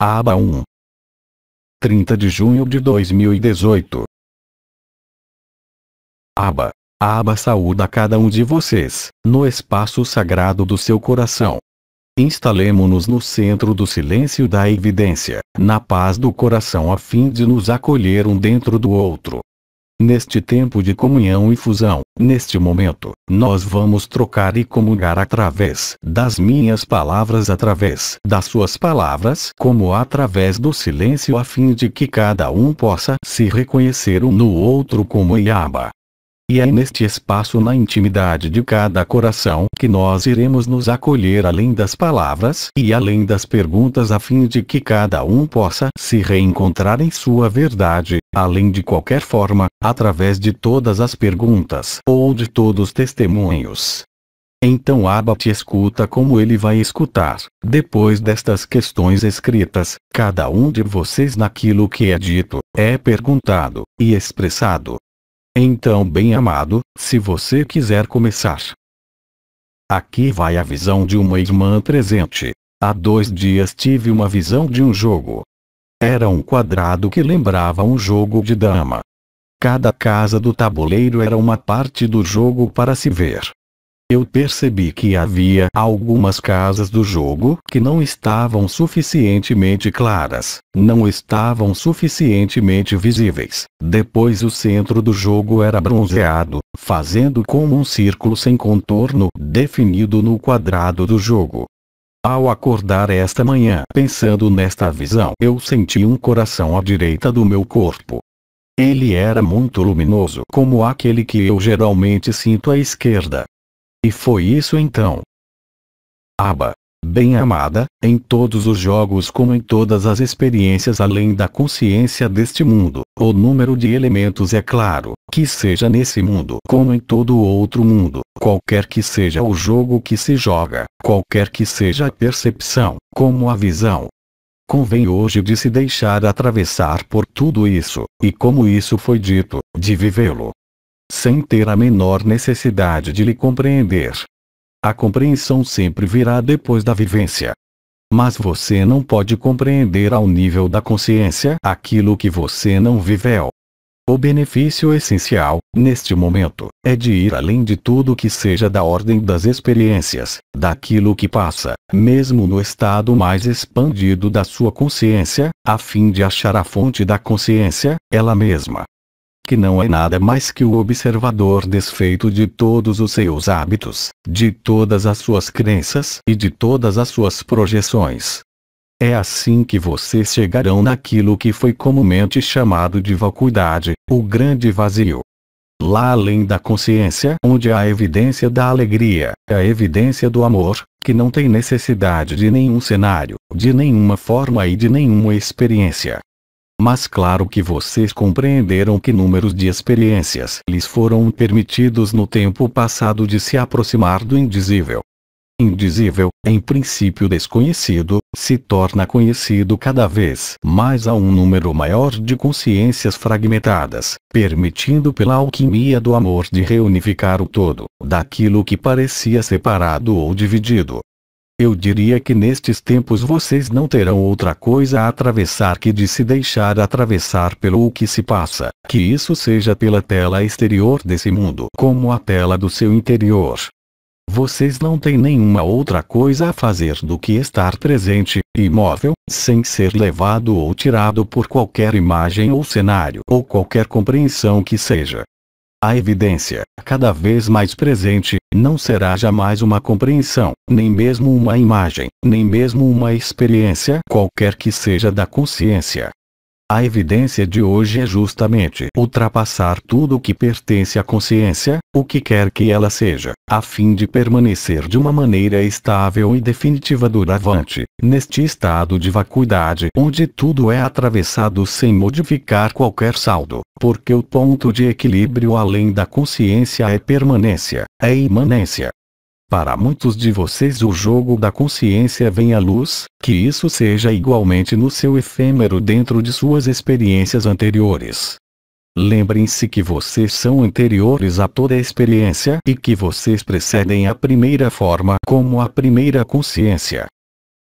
aba 1. 30 de junho de 2018. Aba. A aba saúda cada um de vocês, no espaço sagrado do seu coração. Instalemo-nos no centro do silêncio da evidência, na paz do coração a fim de nos acolher um dentro do outro. Neste tempo de comunhão e fusão, neste momento, nós vamos trocar e comungar através das minhas palavras, através das suas palavras, como através do silêncio, a fim de que cada um possa se reconhecer um no outro como Iaba. E é neste espaço na intimidade de cada coração que nós iremos nos acolher além das palavras e além das perguntas a fim de que cada um possa se reencontrar em sua verdade, além de qualquer forma, através de todas as perguntas ou de todos os testemunhos. Então Abba te escuta como ele vai escutar, depois destas questões escritas, cada um de vocês naquilo que é dito, é perguntado, e expressado, então bem amado, se você quiser começar. Aqui vai a visão de uma irmã presente. Há dois dias tive uma visão de um jogo. Era um quadrado que lembrava um jogo de dama. Cada casa do tabuleiro era uma parte do jogo para se ver. Eu percebi que havia algumas casas do jogo que não estavam suficientemente claras, não estavam suficientemente visíveis. Depois o centro do jogo era bronzeado, fazendo como um círculo sem contorno definido no quadrado do jogo. Ao acordar esta manhã pensando nesta visão eu senti um coração à direita do meu corpo. Ele era muito luminoso como aquele que eu geralmente sinto à esquerda, e foi isso então. Aba. Bem amada, em todos os jogos como em todas as experiências além da consciência deste mundo, o número de elementos é claro, que seja nesse mundo como em todo outro mundo, qualquer que seja o jogo que se joga, qualquer que seja a percepção, como a visão, Convém hoje de se deixar atravessar por tudo isso, e como isso foi dito, de vivê-lo, sem ter a menor necessidade de lhe compreender. A compreensão sempre virá depois da vivência. Mas você não pode compreender ao nível da consciência aquilo que você não viveu. O benefício essencial, neste momento, é de ir além de tudo que seja da ordem das experiências, daquilo que passa, mesmo no estado mais expandido da sua consciência, a fim de achar a fonte da consciência, ela mesma, que não é nada mais que o observador desfeito de todos os seus hábitos, de todas as suas crenças e de todas as suas projeções. É assim que vocês chegarão naquilo que foi comumente chamado de vacuidade, o grande vazio. Lá além da consciência, onde há a evidência da alegria, é a evidência do amor, que não tem necessidade de nenhum cenário, de nenhuma forma e de nenhuma experiência, mas claro que vocês compreenderam que números de experiências lhes foram permitidos no tempo passado de se aproximar do indizível. Indizível, em princípio desconhecido, se torna conhecido cada vez mais a um número maior de consciências fragmentadas, permitindo pela alquimia do amor de reunificar o todo, daquilo que parecia separado ou dividido. Eu diria que nestes tempos vocês não terão outra coisa a atravessar que de se deixar atravessar pelo que se passa, que isso seja pela tela exterior desse mundo como a tela do seu interior. Vocês não têm nenhuma outra coisa a fazer do que estar presente, imóvel, sem ser levado ou tirado por qualquer imagem ou cenário ou qualquer compreensão que seja. A evidência, cada vez mais presente, não será jamais uma compreensão, nem mesmo uma imagem, nem mesmo uma experiência qualquer que seja da consciência. A evidência de hoje é justamente ultrapassar tudo o que pertence à consciência, o que quer que ela seja, a fim de permanecer de uma maneira estável e definitiva duravante, neste estado de vacuidade onde tudo é atravessado sem modificar qualquer saldo, porque o ponto de equilíbrio além da consciência é permanência, é imanência, para muitos de vocês o jogo da consciência vem à luz, que isso seja igualmente no seu efêmero dentro de suas experiências anteriores. Lembrem-se que vocês são anteriores a toda a experiência e que vocês precedem a primeira forma como a primeira consciência.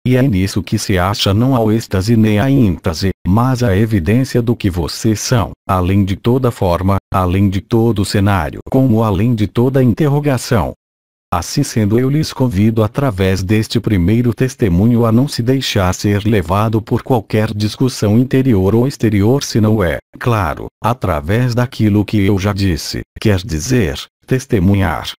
E é nisso que se acha não ao êxtase nem à íntase, mas a evidência do que vocês são, além de toda forma, além de todo cenário, como além de toda interrogação, Assim sendo eu lhes convido através deste primeiro testemunho a não se deixar ser levado por qualquer discussão interior ou exterior se não é, claro, através daquilo que eu já disse, quer dizer, testemunhar,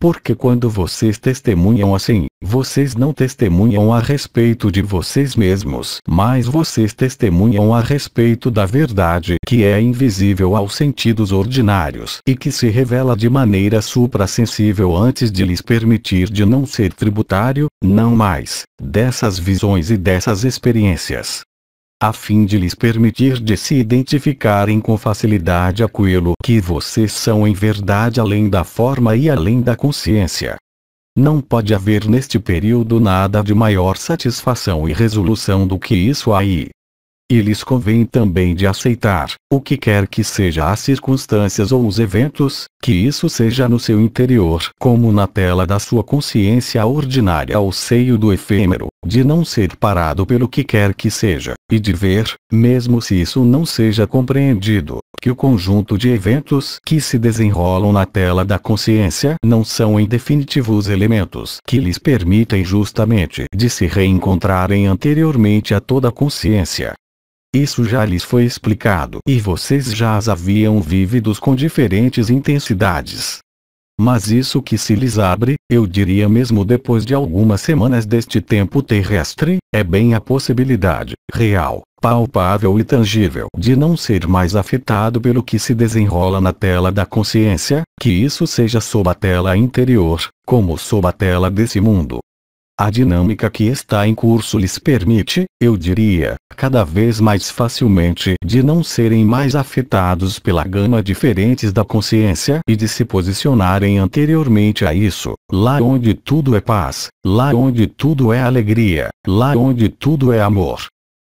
porque quando vocês testemunham assim, vocês não testemunham a respeito de vocês mesmos, mas vocês testemunham a respeito da verdade que é invisível aos sentidos ordinários e que se revela de maneira suprassensível antes de lhes permitir de não ser tributário, não mais, dessas visões e dessas experiências a fim de lhes permitir de se identificarem com facilidade aquilo que vocês são em verdade além da forma e além da consciência. Não pode haver neste período nada de maior satisfação e resolução do que isso aí. E lhes convém também de aceitar, o que quer que seja as circunstâncias ou os eventos, que isso seja no seu interior como na tela da sua consciência ordinária ao seio do efêmero, de não ser parado pelo que quer que seja, e de ver, mesmo se isso não seja compreendido, que o conjunto de eventos que se desenrolam na tela da consciência não são em definitivo os elementos que lhes permitem justamente de se reencontrarem anteriormente a toda a consciência, isso já lhes foi explicado e vocês já as haviam vividos com diferentes intensidades. Mas isso que se lhes abre, eu diria mesmo depois de algumas semanas deste tempo terrestre, é bem a possibilidade, real, palpável e tangível, de não ser mais afetado pelo que se desenrola na tela da consciência, que isso seja sob a tela interior, como sob a tela desse mundo, a dinâmica que está em curso lhes permite, eu diria, cada vez mais facilmente de não serem mais afetados pela gama diferentes da consciência e de se posicionarem anteriormente a isso, lá onde tudo é paz, lá onde tudo é alegria, lá onde tudo é amor,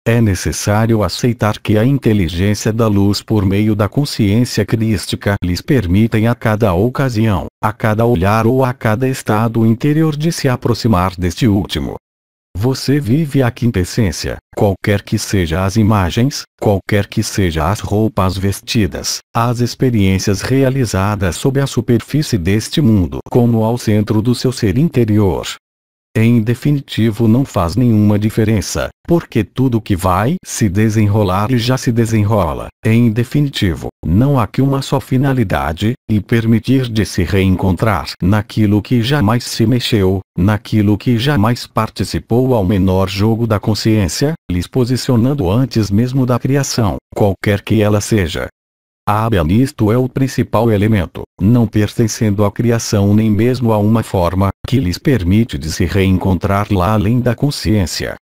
é necessário aceitar que a inteligência da luz por meio da consciência crística lhes permitem a cada ocasião, a cada olhar ou a cada estado interior de se aproximar deste último. Você vive a quintessência, qualquer que seja as imagens, qualquer que seja as roupas vestidas, as experiências realizadas sob a superfície deste mundo, como ao centro do seu ser interior, em definitivo não faz nenhuma diferença, porque tudo que vai se desenrolar já se desenrola, em definitivo, não há que uma só finalidade, e permitir de se reencontrar naquilo que jamais se mexeu, naquilo que jamais participou ao menor jogo da consciência, lhes posicionando antes mesmo da criação, qualquer que ela seja, a aba Listo é o principal elemento, não pertencendo à criação nem mesmo a uma forma, que lhes permite de se reencontrar lá além da consciência.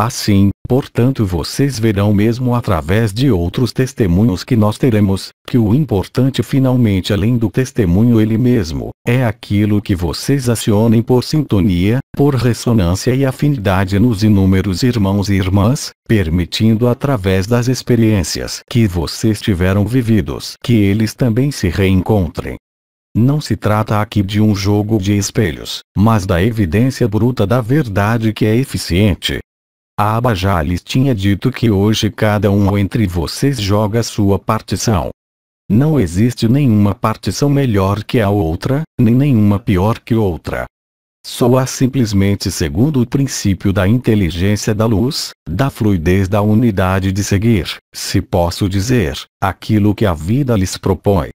Assim, portanto vocês verão mesmo através de outros testemunhos que nós teremos, que o importante finalmente além do testemunho ele mesmo, é aquilo que vocês acionem por sintonia, por ressonância e afinidade nos inúmeros irmãos e irmãs, permitindo através das experiências que vocês tiveram vividos que eles também se reencontrem. Não se trata aqui de um jogo de espelhos, mas da evidência bruta da verdade que é eficiente, a aba já lhes tinha dito que hoje cada um entre vocês joga sua partição. Não existe nenhuma partição melhor que a outra, nem nenhuma pior que outra. Só há simplesmente segundo o princípio da inteligência da luz, da fluidez da unidade de seguir, se posso dizer, aquilo que a vida lhes propõe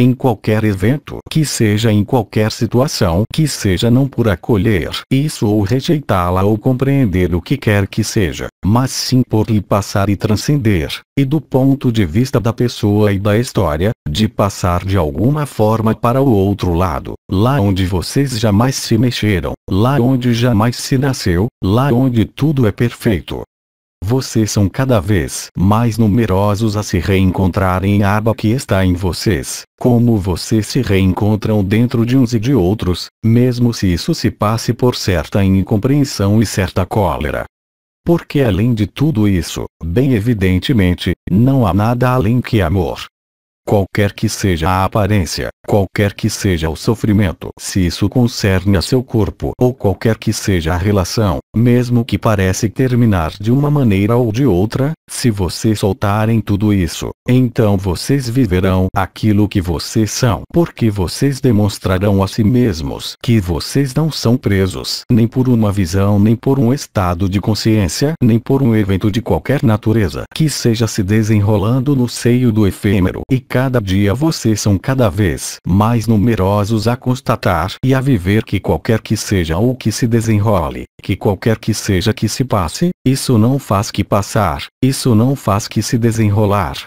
em qualquer evento que seja em qualquer situação que seja não por acolher isso ou rejeitá-la ou compreender o que quer que seja, mas sim por lhe passar e transcender, e do ponto de vista da pessoa e da história, de passar de alguma forma para o outro lado, lá onde vocês jamais se mexeram, lá onde jamais se nasceu, lá onde tudo é perfeito, vocês são cada vez mais numerosos a se reencontrarem a aba que está em vocês. Como vocês se reencontram dentro de uns e de outros, mesmo se isso se passe por certa incompreensão e certa cólera. Porque além de tudo isso, bem evidentemente, não há nada além que amor qualquer que seja a aparência, qualquer que seja o sofrimento, se isso concerne a seu corpo ou qualquer que seja a relação, mesmo que parece terminar de uma maneira ou de outra, se vocês soltarem tudo isso, então vocês viverão aquilo que vocês são, porque vocês demonstrarão a si mesmos que vocês não são presos nem por uma visão, nem por um estado de consciência, nem por um evento de qualquer natureza que seja se desenrolando no seio do efêmero e cada dia vocês são cada vez mais numerosos a constatar e a viver que qualquer que seja o que se desenrole, que qualquer que seja que se passe, isso não faz que passar, isso não faz que se desenrolar,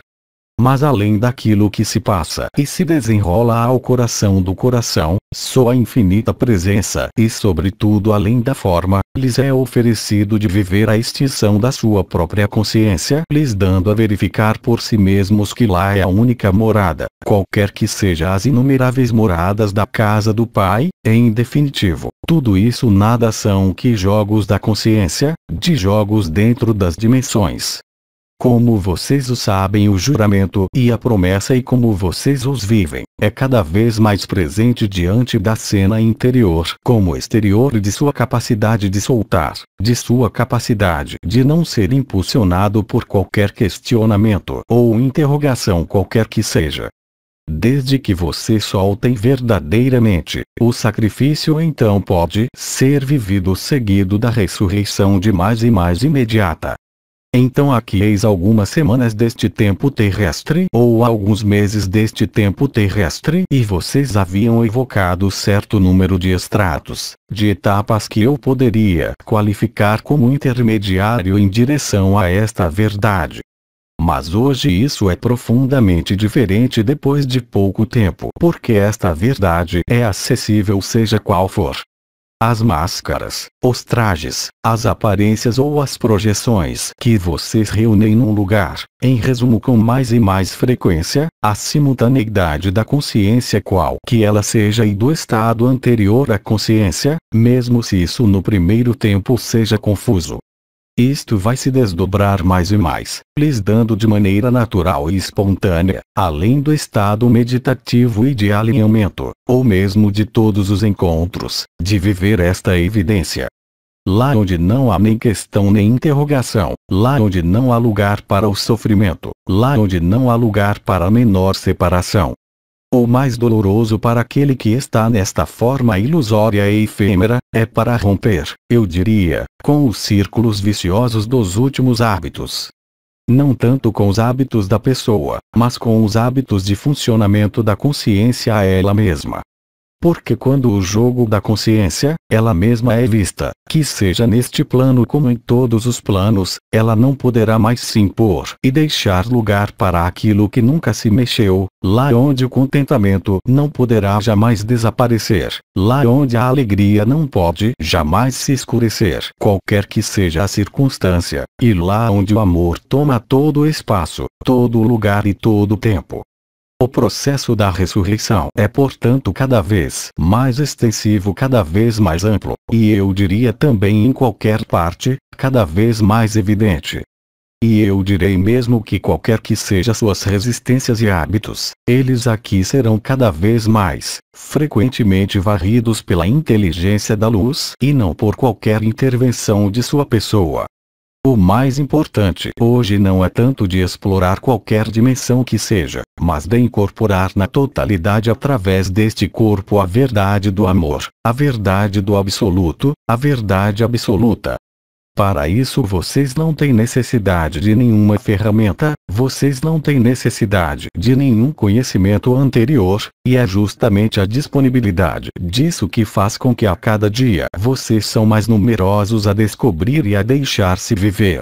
mas além daquilo que se passa e se desenrola ao coração do coração, só a infinita presença e sobretudo além da forma, lhes é oferecido de viver a extinção da sua própria consciência, lhes dando a verificar por si mesmos que lá é a única morada, qualquer que seja as inumeráveis moradas da casa do Pai, em definitivo, tudo isso nada são que jogos da consciência, de jogos dentro das dimensões, como vocês o sabem o juramento e a promessa e como vocês os vivem, é cada vez mais presente diante da cena interior como exterior de sua capacidade de soltar, de sua capacidade de não ser impulsionado por qualquer questionamento ou interrogação qualquer que seja. Desde que você soltem verdadeiramente, o sacrifício então pode ser vivido seguido da ressurreição de mais e mais imediata. Então aqui eis algumas semanas deste tempo terrestre ou alguns meses deste tempo terrestre e vocês haviam evocado certo número de estratos, de etapas que eu poderia qualificar como intermediário em direção a esta verdade. Mas hoje isso é profundamente diferente depois de pouco tempo porque esta verdade é acessível seja qual for as máscaras, os trajes, as aparências ou as projeções que vocês reúnem num lugar, em resumo com mais e mais frequência, a simultaneidade da consciência qual que ela seja e do estado anterior à consciência, mesmo se isso no primeiro tempo seja confuso, isto vai se desdobrar mais e mais, lhes dando de maneira natural e espontânea, além do estado meditativo e de alinhamento, ou mesmo de todos os encontros, de viver esta evidência. Lá onde não há nem questão nem interrogação, lá onde não há lugar para o sofrimento, lá onde não há lugar para a menor separação, ou mais doloroso para aquele que está nesta forma ilusória e efêmera, é para romper, eu diria, com os círculos viciosos dos últimos hábitos. Não tanto com os hábitos da pessoa, mas com os hábitos de funcionamento da consciência a ela mesma. Porque quando o jogo da consciência, ela mesma é vista, que seja neste plano como em todos os planos, ela não poderá mais se impor e deixar lugar para aquilo que nunca se mexeu, lá onde o contentamento não poderá jamais desaparecer, lá onde a alegria não pode jamais se escurecer, qualquer que seja a circunstância, e lá onde o amor toma todo o espaço, todo o lugar e todo o tempo, o processo da ressurreição é portanto cada vez mais extensivo, cada vez mais amplo, e eu diria também em qualquer parte, cada vez mais evidente. E eu direi mesmo que qualquer que seja suas resistências e hábitos, eles aqui serão cada vez mais, frequentemente varridos pela inteligência da luz e não por qualquer intervenção de sua pessoa. O mais importante hoje não é tanto de explorar qualquer dimensão que seja, mas de incorporar na totalidade através deste corpo a verdade do amor, a verdade do absoluto, a verdade absoluta. Para isso vocês não têm necessidade de nenhuma ferramenta, vocês não têm necessidade de nenhum conhecimento anterior, e é justamente a disponibilidade disso que faz com que a cada dia vocês são mais numerosos a descobrir e a deixar-se viver.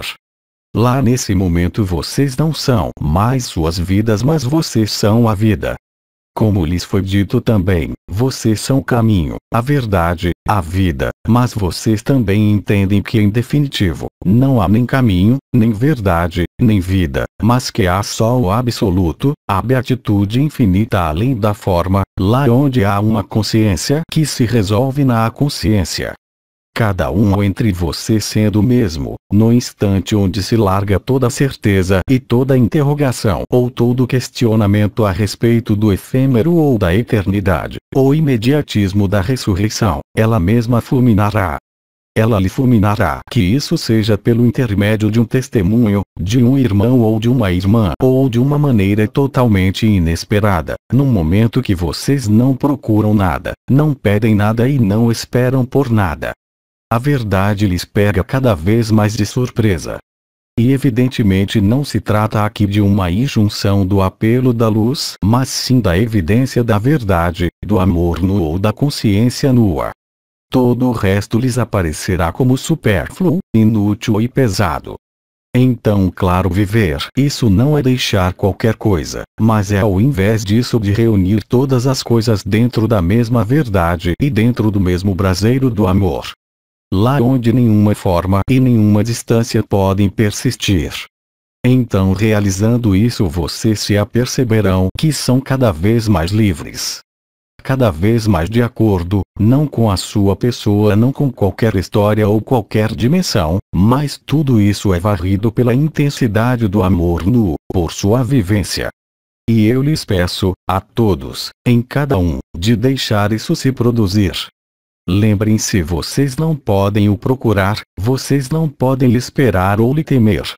Lá nesse momento vocês não são mais suas vidas, mas vocês são a vida. Como lhes foi dito também, vocês são o caminho, a verdade, a vida, mas vocês também entendem que em definitivo, não há nem caminho, nem verdade, nem vida, mas que há só o absoluto, a beatitude infinita além da forma, lá onde há uma consciência que se resolve na consciência cada um entre você sendo o mesmo, no instante onde se larga toda certeza e toda interrogação ou todo questionamento a respeito do efêmero ou da eternidade, ou imediatismo da ressurreição, ela mesma fulminará. Ela lhe fulminará que isso seja pelo intermédio de um testemunho, de um irmão ou de uma irmã, ou de uma maneira totalmente inesperada, no momento que vocês não procuram nada, não pedem nada e não esperam por nada. A verdade lhes pega cada vez mais de surpresa. E evidentemente não se trata aqui de uma injunção do apelo da luz, mas sim da evidência da verdade, do amor nu ou da consciência nua. Todo o resto lhes aparecerá como supérfluo, inútil e pesado. Então, claro, viver isso não é deixar qualquer coisa, mas é ao invés disso de reunir todas as coisas dentro da mesma verdade e dentro do mesmo braseiro do amor lá onde nenhuma forma e nenhuma distância podem persistir. Então realizando isso vocês se aperceberão que são cada vez mais livres. Cada vez mais de acordo, não com a sua pessoa não com qualquer história ou qualquer dimensão, mas tudo isso é varrido pela intensidade do amor nu, por sua vivência. E eu lhes peço, a todos, em cada um, de deixar isso se produzir, Lembrem-se vocês não podem o procurar, vocês não podem esperar ou lhe temer.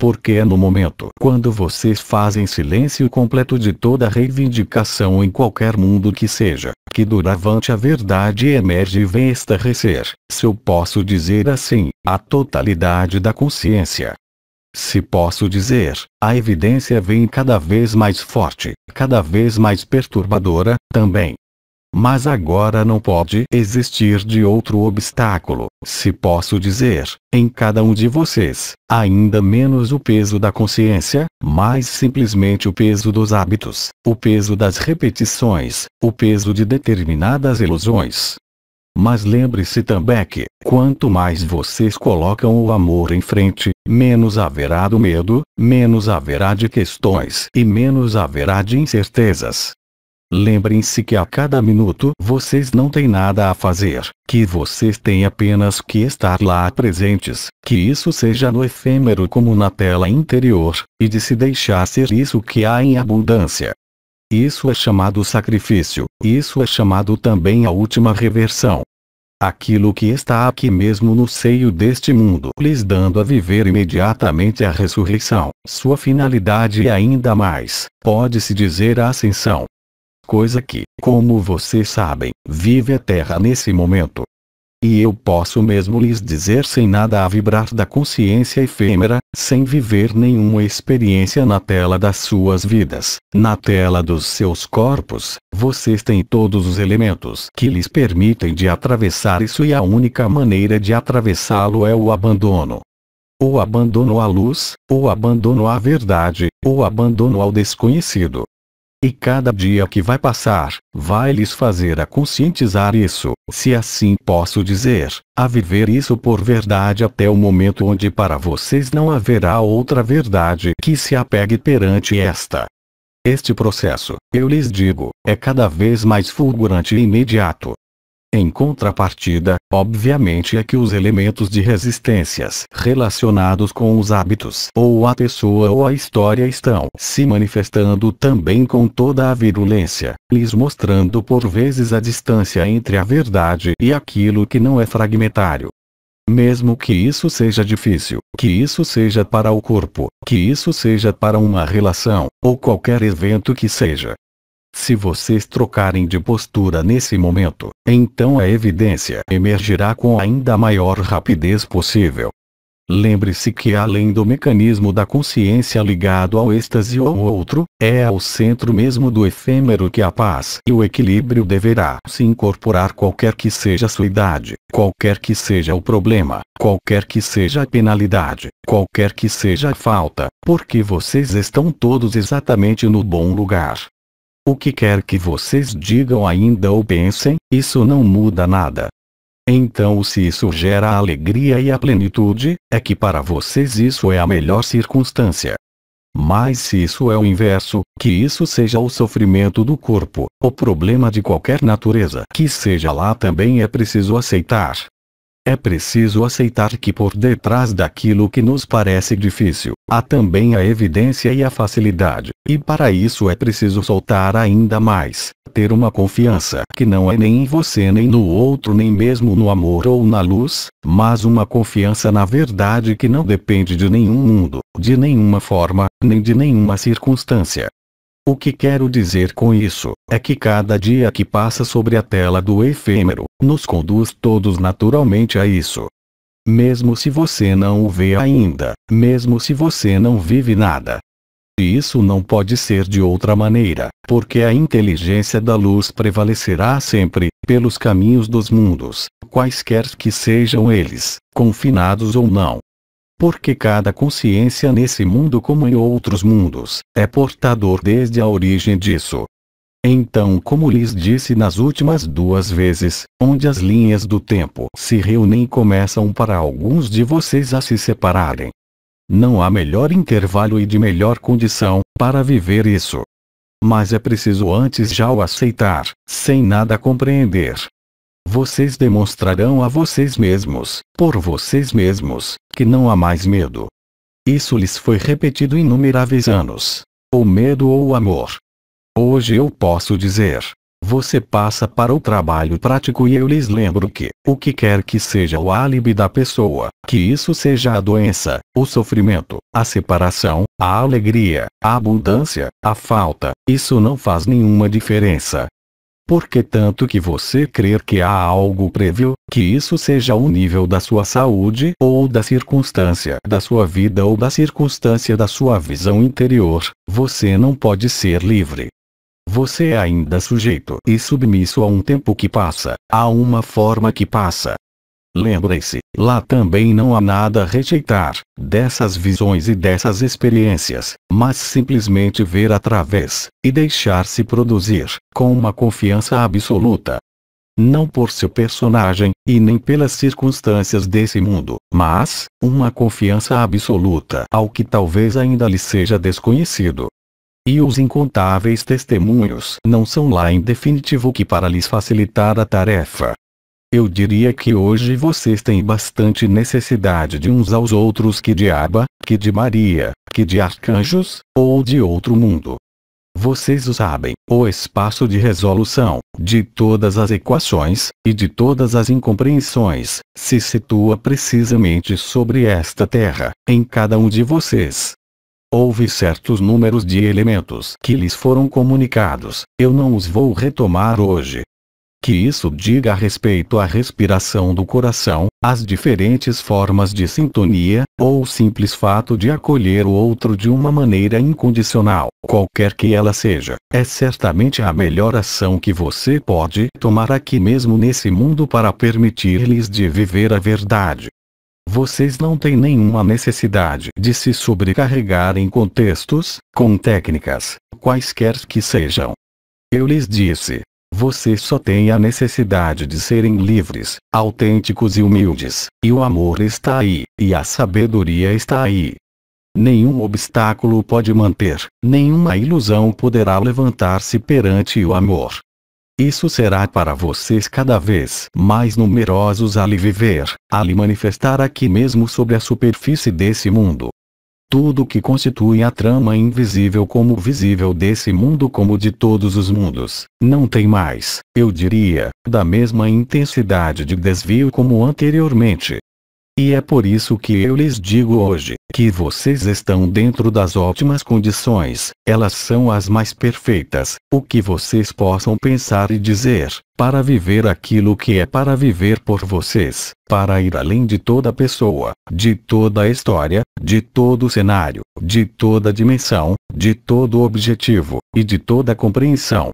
Porque é no momento quando vocês fazem silêncio completo de toda reivindicação em qualquer mundo que seja, que duravante a verdade emerge e vem estarrecer, se eu posso dizer assim, a totalidade da consciência. Se posso dizer, a evidência vem cada vez mais forte, cada vez mais perturbadora, também, mas agora não pode existir de outro obstáculo, se posso dizer, em cada um de vocês, ainda menos o peso da consciência, mais simplesmente o peso dos hábitos, o peso das repetições, o peso de determinadas ilusões. Mas lembre-se também que, quanto mais vocês colocam o amor em frente, menos haverá do medo, menos haverá de questões e menos haverá de incertezas. Lembrem-se que a cada minuto vocês não têm nada a fazer, que vocês têm apenas que estar lá presentes, que isso seja no efêmero como na tela interior, e de se deixar ser isso que há em abundância. Isso é chamado sacrifício, isso é chamado também a última reversão. Aquilo que está aqui mesmo no seio deste mundo, lhes dando a viver imediatamente a ressurreição, sua finalidade e é ainda mais, pode-se dizer a ascensão coisa que, como vocês sabem, vive a Terra nesse momento. E eu posso mesmo lhes dizer sem nada a vibrar da consciência efêmera, sem viver nenhuma experiência na tela das suas vidas, na tela dos seus corpos, vocês têm todos os elementos que lhes permitem de atravessar isso e a única maneira de atravessá-lo é o abandono. Ou abandono à luz, ou abandono à verdade, ou abandono ao desconhecido. E cada dia que vai passar, vai lhes fazer a conscientizar isso, se assim posso dizer, a viver isso por verdade até o momento onde para vocês não haverá outra verdade que se apegue perante esta. Este processo, eu lhes digo, é cada vez mais fulgurante e imediato, em contrapartida, obviamente é que os elementos de resistências relacionados com os hábitos ou a pessoa ou a história estão se manifestando também com toda a virulência, lhes mostrando por vezes a distância entre a verdade e aquilo que não é fragmentário. Mesmo que isso seja difícil, que isso seja para o corpo, que isso seja para uma relação, ou qualquer evento que seja, se vocês trocarem de postura nesse momento, então a evidência emergirá com ainda maior rapidez possível. Lembre-se que além do mecanismo da consciência ligado ao êxtase ou outro, é ao centro mesmo do efêmero que a paz e o equilíbrio deverá se incorporar qualquer que seja sua idade, qualquer que seja o problema, qualquer que seja a penalidade, qualquer que seja a falta, porque vocês estão todos exatamente no bom lugar. O que quer que vocês digam ainda ou pensem, isso não muda nada. Então se isso gera a alegria e a plenitude, é que para vocês isso é a melhor circunstância. Mas se isso é o inverso, que isso seja o sofrimento do corpo, o problema de qualquer natureza que seja lá também é preciso aceitar. É preciso aceitar que por detrás daquilo que nos parece difícil, há também a evidência e a facilidade. E para isso é preciso soltar ainda mais, ter uma confiança que não é nem em você nem no outro nem mesmo no amor ou na luz, mas uma confiança na verdade que não depende de nenhum mundo, de nenhuma forma, nem de nenhuma circunstância. O que quero dizer com isso, é que cada dia que passa sobre a tela do efêmero, nos conduz todos naturalmente a isso. Mesmo se você não o vê ainda, mesmo se você não vive nada, e isso não pode ser de outra maneira, porque a inteligência da luz prevalecerá sempre, pelos caminhos dos mundos, quaisquer que sejam eles, confinados ou não. Porque cada consciência nesse mundo como em outros mundos, é portador desde a origem disso. Então, como lhes disse nas últimas duas vezes, onde as linhas do tempo se reúnem começam para alguns de vocês a se separarem, não há melhor intervalo e de melhor condição para viver isso. Mas é preciso antes já o aceitar, sem nada compreender. Vocês demonstrarão a vocês mesmos, por vocês mesmos, que não há mais medo. Isso lhes foi repetido inumeráveis anos. Ou medo ou amor. Hoje eu posso dizer, você passa para o trabalho prático e eu lhes lembro que, o que quer que seja o álibi da pessoa, que isso seja a doença, o sofrimento, a separação, a alegria, a abundância, a falta, isso não faz nenhuma diferença. Porque tanto que você crer que há algo prévio, que isso seja o nível da sua saúde ou da circunstância da sua vida ou da circunstância da sua visão interior, você não pode ser livre. Você é ainda sujeito e submisso a um tempo que passa, a uma forma que passa. Lembre-se, lá também não há nada a rejeitar, dessas visões e dessas experiências, mas simplesmente ver através, e deixar-se produzir, com uma confiança absoluta. Não por seu personagem, e nem pelas circunstâncias desse mundo, mas, uma confiança absoluta ao que talvez ainda lhe seja desconhecido, e os incontáveis testemunhos não são lá em definitivo que para lhes facilitar a tarefa. Eu diria que hoje vocês têm bastante necessidade de uns aos outros que de Aba, que de Maria, que de arcanjos, ou de outro mundo. Vocês o sabem, o espaço de resolução, de todas as equações, e de todas as incompreensões, se situa precisamente sobre esta terra, em cada um de vocês. Houve certos números de elementos que lhes foram comunicados, eu não os vou retomar hoje. Que isso diga a respeito à respiração do coração, às diferentes formas de sintonia, ou o simples fato de acolher o outro de uma maneira incondicional, qualquer que ela seja, é certamente a melhor ação que você pode tomar aqui mesmo nesse mundo para permitir-lhes de viver a verdade. Vocês não têm nenhuma necessidade de se sobrecarregar em contextos, com técnicas, quaisquer que sejam. Eu lhes disse. Vocês só têm a necessidade de serem livres, autênticos e humildes, e o amor está aí, e a sabedoria está aí. Nenhum obstáculo pode manter, nenhuma ilusão poderá levantar-se perante o amor, isso será para vocês cada vez mais numerosos a lhe viver, a lhe manifestar aqui mesmo sobre a superfície desse mundo. Tudo que constitui a trama invisível como visível desse mundo como de todos os mundos, não tem mais, eu diria, da mesma intensidade de desvio como anteriormente, e é por isso que eu lhes digo hoje que vocês estão dentro das ótimas condições, elas são as mais perfeitas, o que vocês possam pensar e dizer, para viver aquilo que é para viver por vocês, para ir além de toda pessoa, de toda história, de todo cenário, de toda dimensão, de todo objetivo, e de toda compreensão,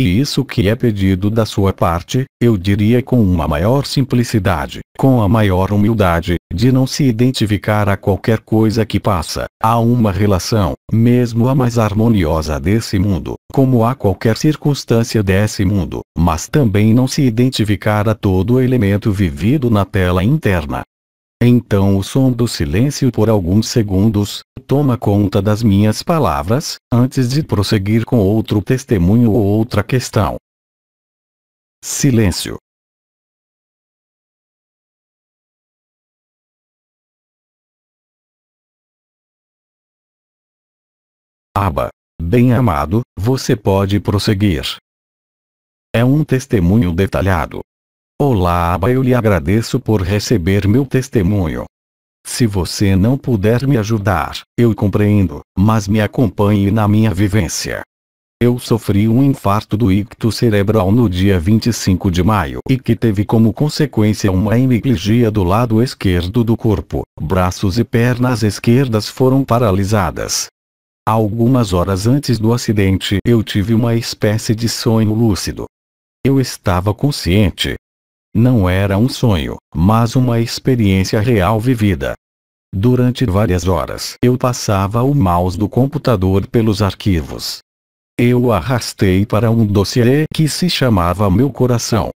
e isso que é pedido da sua parte, eu diria com uma maior simplicidade, com a maior humildade, de não se identificar a qualquer coisa que passa, a uma relação, mesmo a mais harmoniosa desse mundo, como a qualquer circunstância desse mundo, mas também não se identificar a todo elemento vivido na tela interna. Então o som do silêncio por alguns segundos, toma conta das minhas palavras, antes de prosseguir com outro testemunho ou outra questão. Silêncio. Aba. Bem-amado, você pode prosseguir. É um testemunho detalhado. Olá, Aba, eu lhe agradeço por receber meu testemunho. Se você não puder me ajudar, eu compreendo, mas me acompanhe na minha vivência. Eu sofri um infarto do icto cerebral no dia 25 de maio e que teve como consequência uma hemiplegia do lado esquerdo do corpo. Braços e pernas esquerdas foram paralisadas. Algumas horas antes do acidente, eu tive uma espécie de sonho lúcido. Eu estava consciente, não era um sonho, mas uma experiência real vivida. Durante várias horas eu passava o mouse do computador pelos arquivos. Eu arrastei para um dossiê que se chamava Meu Coração.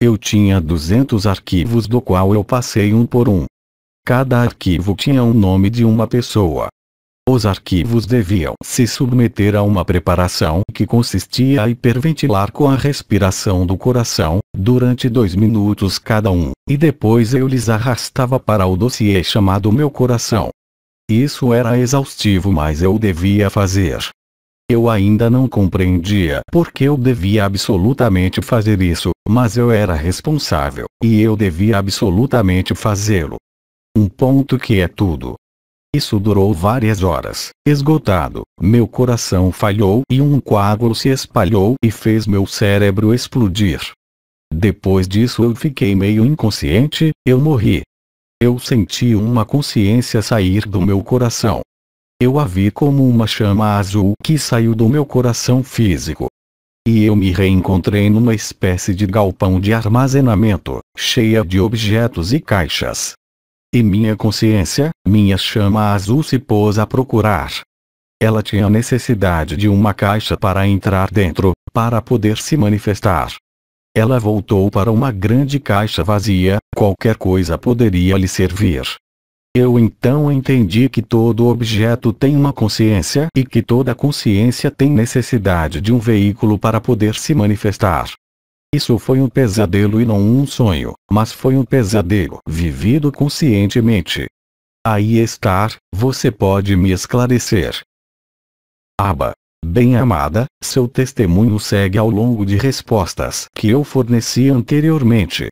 Eu tinha 200 arquivos do qual eu passei um por um. Cada arquivo tinha o nome de uma pessoa, os arquivos deviam se submeter a uma preparação que consistia a hiperventilar com a respiração do coração, durante dois minutos cada um, e depois eu lhes arrastava para o dossiê chamado Meu Coração. Isso era exaustivo, mas eu devia fazer. Eu ainda não compreendia por que eu devia absolutamente fazer isso, mas eu era responsável, e eu devia absolutamente fazê-lo. Um ponto que é tudo isso durou várias horas. Esgotado, meu coração falhou e um coágulo se espalhou e fez meu cérebro explodir. Depois disso eu fiquei meio inconsciente, eu morri. Eu senti uma consciência sair do meu coração. Eu a vi como uma chama azul que saiu do meu coração físico. E eu me reencontrei numa espécie de galpão de armazenamento, cheia de objetos e caixas e minha consciência, minha chama azul se pôs a procurar. Ela tinha necessidade de uma caixa para entrar dentro, para poder se manifestar. Ela voltou para uma grande caixa vazia, qualquer coisa poderia lhe servir. Eu então entendi que todo objeto tem uma consciência e que toda consciência tem necessidade de um veículo para poder se manifestar. Isso foi um pesadelo e não um sonho, mas foi um pesadelo vivido conscientemente. Aí está, você pode me esclarecer. Aba. Bem amada, seu testemunho segue ao longo de respostas que eu forneci anteriormente.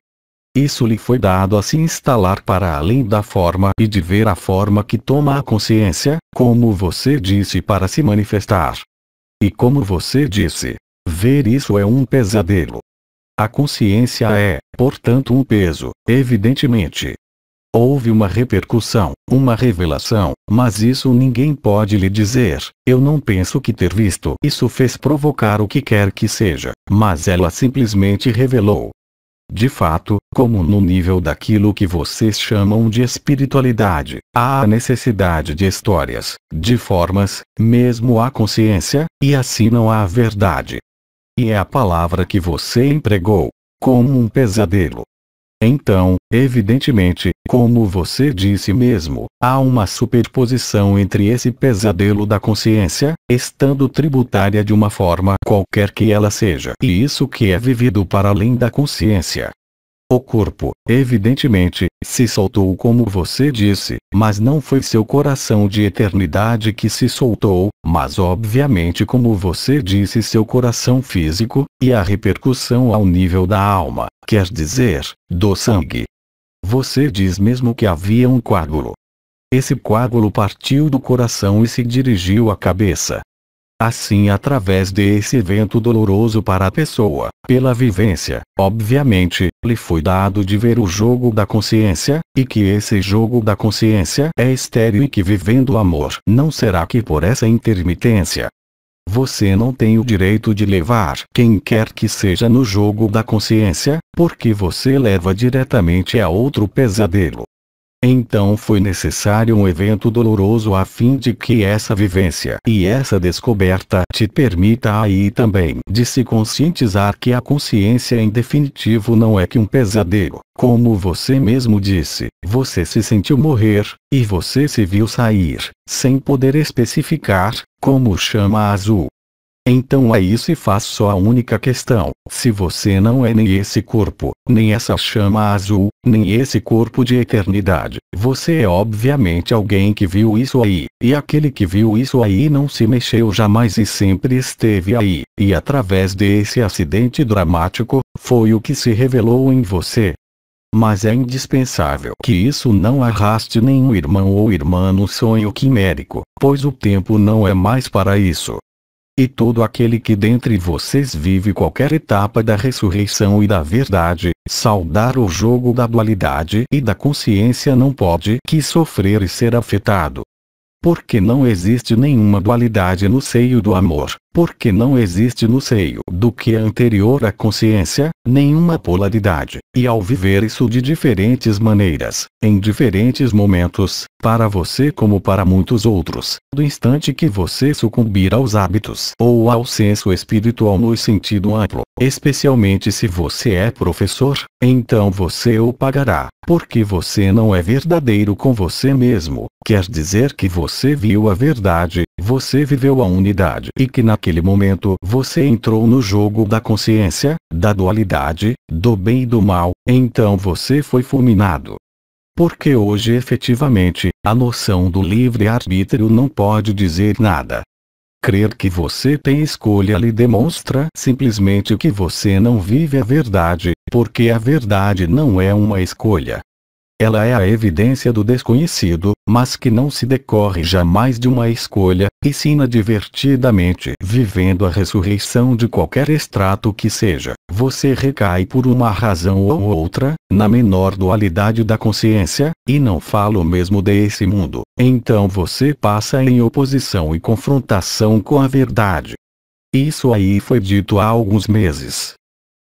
Isso lhe foi dado a se instalar para além da forma e de ver a forma que toma a consciência, como você disse para se manifestar. E como você disse, ver isso é um pesadelo, a consciência é, portanto, um peso, evidentemente. Houve uma repercussão, uma revelação, mas isso ninguém pode lhe dizer. Eu não penso que ter visto isso fez provocar o que quer que seja, mas ela simplesmente revelou. De fato, como no nível daquilo que vocês chamam de espiritualidade, há a necessidade de histórias, de formas, mesmo a consciência, e assim não há verdade, e é a palavra que você empregou. Como um pesadelo. Então, evidentemente, como você disse mesmo, há uma superposição entre esse pesadelo da consciência, estando tributária de uma forma qualquer que ela seja, e isso que é vivido para além da consciência, o corpo, evidentemente, se soltou como você disse, mas não foi seu coração de eternidade que se soltou, mas obviamente como você disse seu coração físico, e a repercussão ao nível da alma, quer dizer, do sangue. Você diz mesmo que havia um coágulo. Esse coágulo partiu do coração e se dirigiu à cabeça, Assim através desse evento doloroso para a pessoa, pela vivência, obviamente, lhe foi dado de ver o jogo da consciência, e que esse jogo da consciência é estéreo e que vivendo o amor não será que por essa intermitência, você não tem o direito de levar quem quer que seja no jogo da consciência, porque você leva diretamente a outro pesadelo. Então foi necessário um evento doloroso a fim de que essa vivência e essa descoberta te permita aí também de se conscientizar que a consciência em definitivo não é que um pesadelo. Como você mesmo disse, você se sentiu morrer, e você se viu sair, sem poder especificar, como chama azul, então aí é se faz só a única questão, se você não é nem esse corpo, nem essa chama azul, nem esse corpo de eternidade, você é obviamente alguém que viu isso aí, e aquele que viu isso aí não se mexeu jamais e sempre esteve aí, e através desse acidente dramático, foi o que se revelou em você, mas é indispensável que isso não arraste nenhum irmão ou irmã no sonho quimérico, pois o tempo não é mais para isso, e todo aquele que dentre vocês vive qualquer etapa da ressurreição e da verdade, saudar o jogo da dualidade e da consciência não pode que sofrer e ser afetado. Porque não existe nenhuma dualidade no seio do amor porque não existe no seio do que é anterior à consciência, nenhuma polaridade, e ao viver isso de diferentes maneiras, em diferentes momentos, para você como para muitos outros, do instante que você sucumbir aos hábitos ou ao senso espiritual no sentido amplo, especialmente se você é professor, então você o pagará, porque você não é verdadeiro com você mesmo, quer dizer que você viu a verdade, você viveu a unidade e que naquele momento você entrou no jogo da consciência, da dualidade, do bem e do mal, então você foi fulminado. Porque hoje efetivamente, a noção do livre-arbítrio não pode dizer nada. Crer que você tem escolha lhe demonstra simplesmente que você não vive a verdade, porque a verdade não é uma escolha, ela é a evidência do desconhecido, mas que não se decorre jamais de uma escolha, e sim divertidamente vivendo a ressurreição de qualquer extrato que seja. Você recai por uma razão ou outra, na menor dualidade da consciência, e não falo mesmo desse mundo. Então você passa em oposição e confrontação com a verdade. Isso aí foi dito há alguns meses.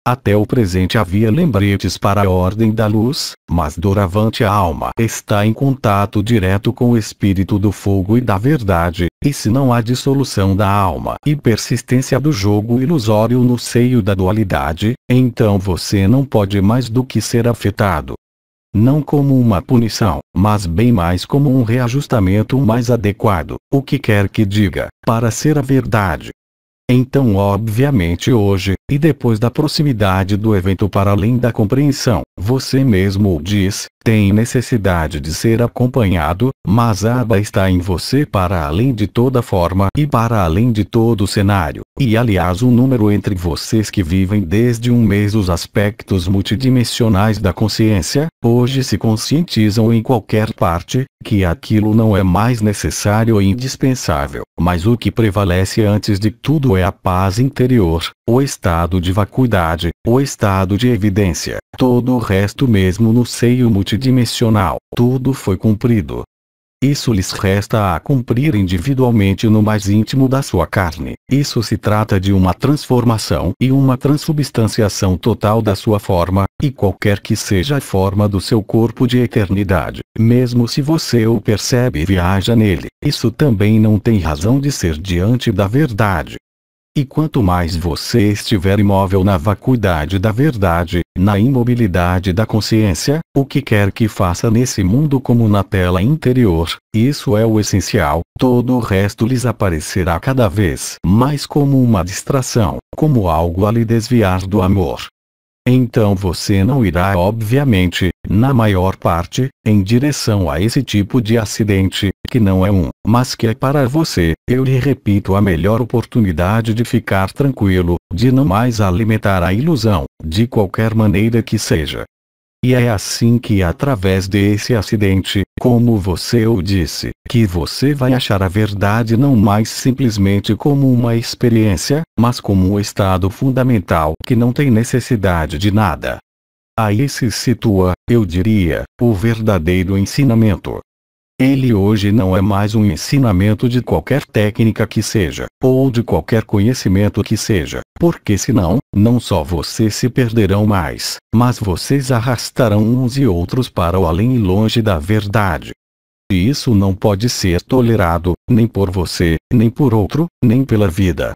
Até o presente havia lembretes para a ordem da luz, mas doravante a alma está em contato direto com o espírito do fogo e da verdade, e se não há dissolução da alma e persistência do jogo ilusório no seio da dualidade, então você não pode mais do que ser afetado. Não como uma punição, mas bem mais como um reajustamento mais adequado, o que quer que diga, para ser a verdade, então obviamente hoje, e depois da proximidade do evento para além da compreensão, você mesmo o diz, tem necessidade de ser acompanhado, mas a aba está em você para além de toda forma e para além de todo cenário. E aliás o um número entre vocês que vivem desde um mês os aspectos multidimensionais da consciência, hoje se conscientizam em qualquer parte, que aquilo não é mais necessário e indispensável, mas o que prevalece antes de tudo é a paz interior, o estado de vacuidade, o estado de evidência, todo o resto mesmo no seio multidimensional multidimensional, tudo foi cumprido. Isso lhes resta a cumprir individualmente no mais íntimo da sua carne. Isso se trata de uma transformação e uma transubstanciação total da sua forma, e qualquer que seja a forma do seu corpo de eternidade, mesmo se você o percebe e viaja nele, isso também não tem razão de ser diante da verdade. E quanto mais você estiver imóvel na vacuidade da verdade, na imobilidade da consciência, o que quer que faça nesse mundo como na tela interior, isso é o essencial, todo o resto lhes aparecerá cada vez mais como uma distração, como algo a lhe desviar do amor. Então você não irá, obviamente, na maior parte, em direção a esse tipo de acidente, que não é um, mas que é para você, eu lhe repito a melhor oportunidade de ficar tranquilo, de não mais alimentar a ilusão, de qualquer maneira que seja. E é assim que através desse acidente, como você o disse, que você vai achar a verdade não mais simplesmente como uma experiência, mas como um estado fundamental que não tem necessidade de nada. Aí se situa, eu diria, o verdadeiro ensinamento, ele hoje não é mais um ensinamento de qualquer técnica que seja, ou de qualquer conhecimento que seja, porque senão, não só vocês se perderão mais, mas vocês arrastarão uns e outros para o além e longe da verdade. E isso não pode ser tolerado, nem por você, nem por outro, nem pela vida.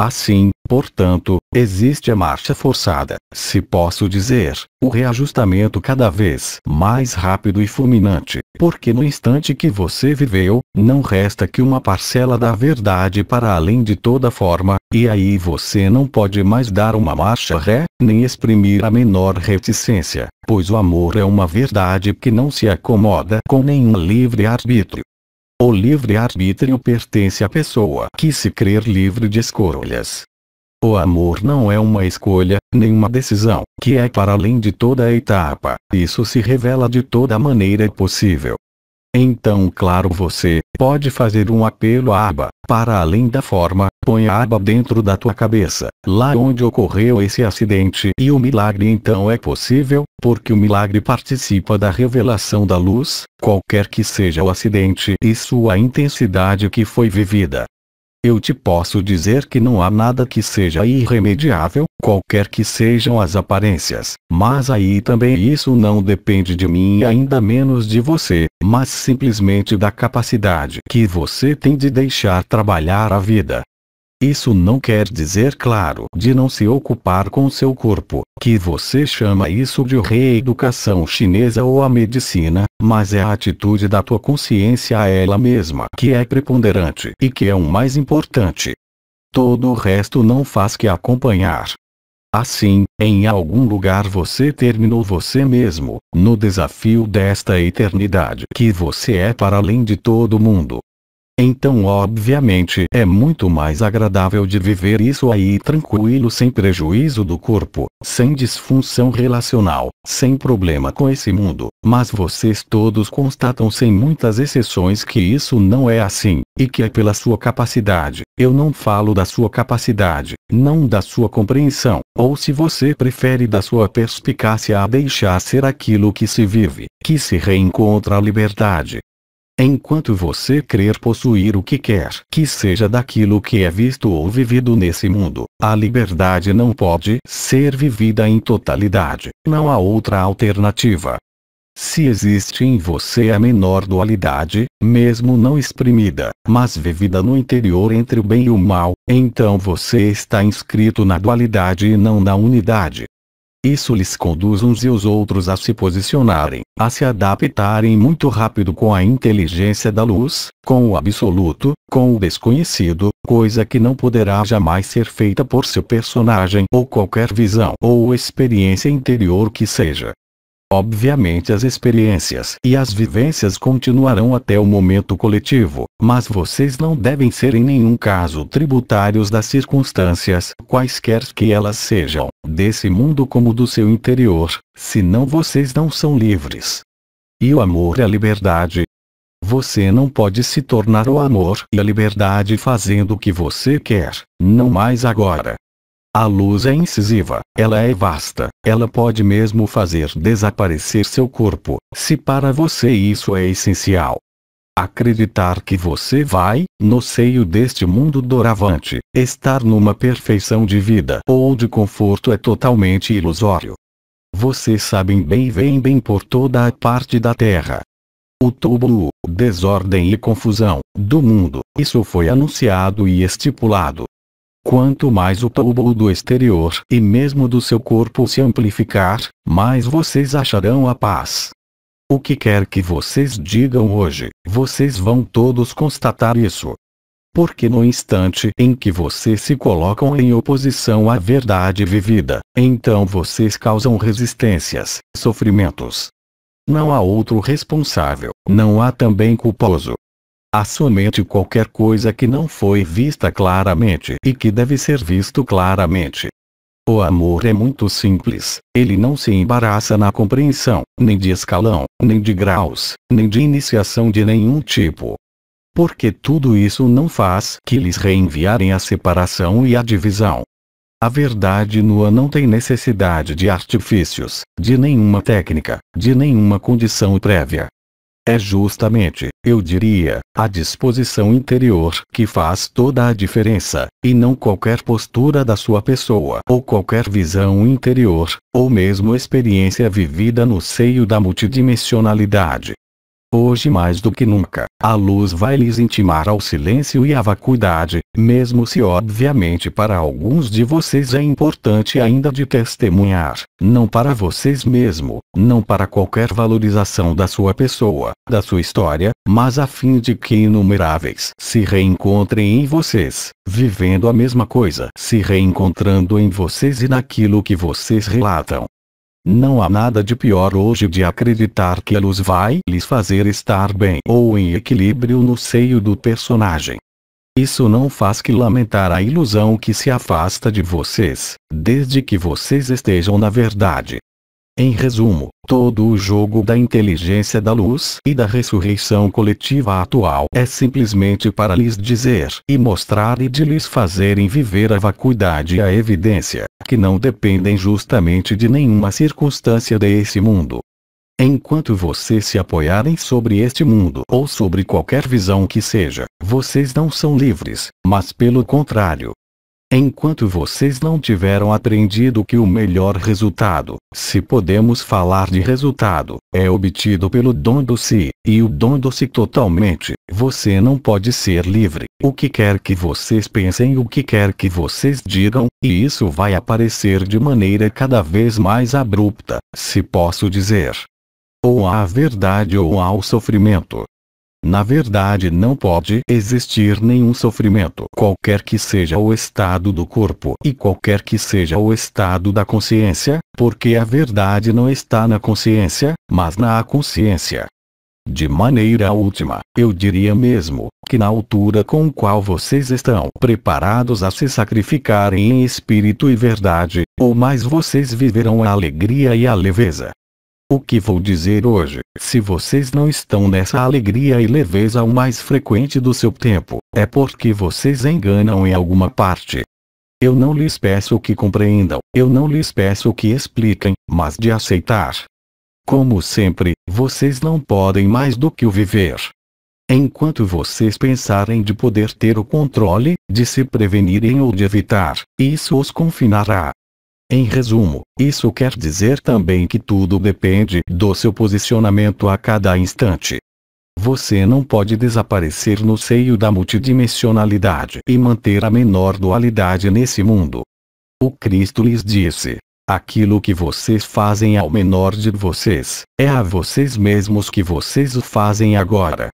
Assim, Portanto, existe a marcha forçada, se posso dizer, o reajustamento cada vez mais rápido e fulminante, porque no instante que você viveu, não resta que uma parcela da verdade para além de toda forma, e aí você não pode mais dar uma marcha ré, nem exprimir a menor reticência, pois o amor é uma verdade que não se acomoda com nenhum livre-arbítrio. O livre-arbítrio pertence à pessoa que se crer livre de escolhas, o amor não é uma escolha, nem uma decisão, que é para além de toda etapa, isso se revela de toda maneira possível. Então claro você, pode fazer um apelo à aba, para além da forma, põe a aba dentro da tua cabeça, lá onde ocorreu esse acidente e o milagre então é possível, porque o milagre participa da revelação da luz, qualquer que seja o acidente e sua intensidade que foi vivida. Eu te posso dizer que não há nada que seja irremediável, qualquer que sejam as aparências, mas aí também isso não depende de mim e ainda menos de você, mas simplesmente da capacidade que você tem de deixar trabalhar a vida, isso não quer dizer, claro, de não se ocupar com seu corpo, que você chama isso de reeducação chinesa ou a medicina, mas é a atitude da tua consciência a ela mesma que é preponderante e que é o mais importante. Todo o resto não faz que acompanhar. Assim, em algum lugar você terminou você mesmo, no desafio desta eternidade que você é para além de todo mundo, então obviamente é muito mais agradável de viver isso aí tranquilo sem prejuízo do corpo, sem disfunção relacional, sem problema com esse mundo, mas vocês todos constatam sem muitas exceções que isso não é assim, e que é pela sua capacidade, eu não falo da sua capacidade, não da sua compreensão, ou se você prefere da sua perspicácia a deixar ser aquilo que se vive, que se reencontra a liberdade, enquanto você crer possuir o que quer que seja daquilo que é visto ou vivido nesse mundo, a liberdade não pode ser vivida em totalidade, não há outra alternativa. Se existe em você a menor dualidade, mesmo não exprimida, mas vivida no interior entre o bem e o mal, então você está inscrito na dualidade e não na unidade. Isso lhes conduz uns e os outros a se posicionarem, a se adaptarem muito rápido com a inteligência da luz, com o absoluto, com o desconhecido, coisa que não poderá jamais ser feita por seu personagem ou qualquer visão ou experiência interior que seja. Obviamente as experiências e as vivências continuarão até o momento coletivo, mas vocês não devem ser em nenhum caso tributários das circunstâncias, quaisquer que elas sejam, desse mundo como do seu interior, senão vocês não são livres. E o amor é a liberdade, você não pode se tornar o amor e a liberdade fazendo o que você quer, não mais agora. A luz é incisiva, ela é vasta, ela pode mesmo fazer desaparecer seu corpo, se para você isso é essencial. Acreditar que você vai, no seio deste mundo doravante, estar numa perfeição de vida ou de conforto é totalmente ilusório. Vocês sabem bem e veem bem por toda a parte da Terra. O tubo, desordem e confusão, do mundo, isso foi anunciado e estipulado. Quanto mais o tubo do exterior e mesmo do seu corpo se amplificar, mais vocês acharão a paz. O que quer que vocês digam hoje, vocês vão todos constatar isso. Porque no instante em que vocês se colocam em oposição à verdade vivida, então vocês causam resistências, sofrimentos. Não há outro responsável, não há também culposo. Há somente qualquer coisa que não foi vista claramente e que deve ser visto claramente. O amor é muito simples, ele não se embaraça na compreensão, nem de escalão, nem de graus, nem de iniciação de nenhum tipo. Porque tudo isso não faz que lhes reenviarem a separação e a divisão. A verdade nua não tem necessidade de artifícios, de nenhuma técnica, de nenhuma condição prévia, é justamente, eu diria, a disposição interior que faz toda a diferença, e não qualquer postura da sua pessoa ou qualquer visão interior, ou mesmo experiência vivida no seio da multidimensionalidade. Hoje mais do que nunca, a luz vai lhes intimar ao silêncio e à vacuidade, mesmo se obviamente para alguns de vocês é importante ainda de testemunhar, não para vocês mesmo, não para qualquer valorização da sua pessoa, da sua história, mas a fim de que inumeráveis se reencontrem em vocês, vivendo a mesma coisa, se reencontrando em vocês e naquilo que vocês relatam, não há nada de pior hoje de acreditar que a luz vai lhes fazer estar bem ou em equilíbrio no seio do personagem. Isso não faz que lamentar a ilusão que se afasta de vocês, desde que vocês estejam na verdade. Em resumo, todo o jogo da inteligência da luz e da ressurreição coletiva atual é simplesmente para lhes dizer e mostrar e de lhes fazerem viver a vacuidade e a evidência, que não dependem justamente de nenhuma circunstância desse mundo. Enquanto vocês se apoiarem sobre este mundo ou sobre qualquer visão que seja, vocês não são livres, mas pelo contrário, enquanto vocês não tiveram aprendido que o melhor resultado, se podemos falar de resultado, é obtido pelo dom do si, e o dom do si totalmente, você não pode ser livre. O que quer que vocês pensem, o que quer que vocês digam, e isso vai aparecer de maneira cada vez mais abrupta, se posso dizer. Ou há verdade ou há o sofrimento. Na verdade não pode existir nenhum sofrimento. Qualquer que seja o estado do corpo e qualquer que seja o estado da consciência, porque a verdade não está na consciência, mas na consciência. De maneira última, eu diria mesmo, que na altura com qual vocês estão preparados a se sacrificarem em espírito e verdade, ou mais vocês viverão a alegria e a leveza, o que vou dizer hoje, se vocês não estão nessa alegria e leveza o mais frequente do seu tempo, é porque vocês enganam em alguma parte. Eu não lhes peço que compreendam, eu não lhes peço que expliquem, mas de aceitar. Como sempre, vocês não podem mais do que o viver. Enquanto vocês pensarem de poder ter o controle, de se prevenirem ou de evitar, isso os confinará, em resumo, isso quer dizer também que tudo depende do seu posicionamento a cada instante. Você não pode desaparecer no seio da multidimensionalidade e manter a menor dualidade nesse mundo. O Cristo lhes disse: Aquilo que vocês fazem ao menor de vocês, é a vocês mesmos que vocês o fazem agora.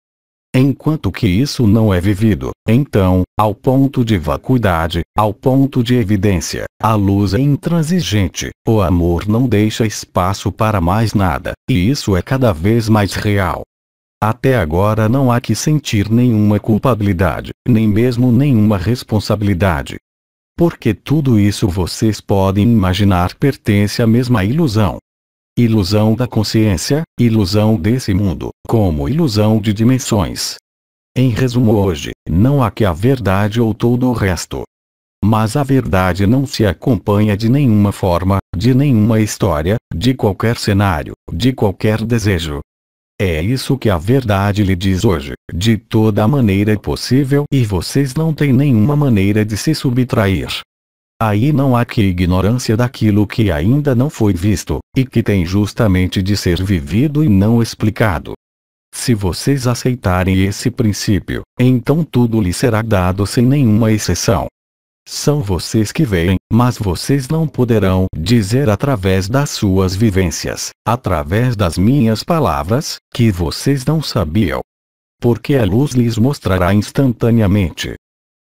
Enquanto que isso não é vivido, então, ao ponto de vacuidade, ao ponto de evidência, a luz é intransigente, o amor não deixa espaço para mais nada, e isso é cada vez mais real. Até agora não há que sentir nenhuma culpabilidade, nem mesmo nenhuma responsabilidade. Porque tudo isso vocês podem imaginar pertence à mesma ilusão, Ilusão da consciência, ilusão desse mundo, como ilusão de dimensões. Em resumo hoje, não há que a verdade ou todo o resto. Mas a verdade não se acompanha de nenhuma forma, de nenhuma história, de qualquer cenário, de qualquer desejo. É isso que a verdade lhe diz hoje, de toda maneira possível e vocês não têm nenhuma maneira de se subtrair. Aí não há que ignorância daquilo que ainda não foi visto, e que tem justamente de ser vivido e não explicado. Se vocês aceitarem esse princípio, então tudo lhe será dado sem nenhuma exceção. São vocês que veem, mas vocês não poderão dizer através das suas vivências, através das minhas palavras, que vocês não sabiam. Porque a luz lhes mostrará instantaneamente,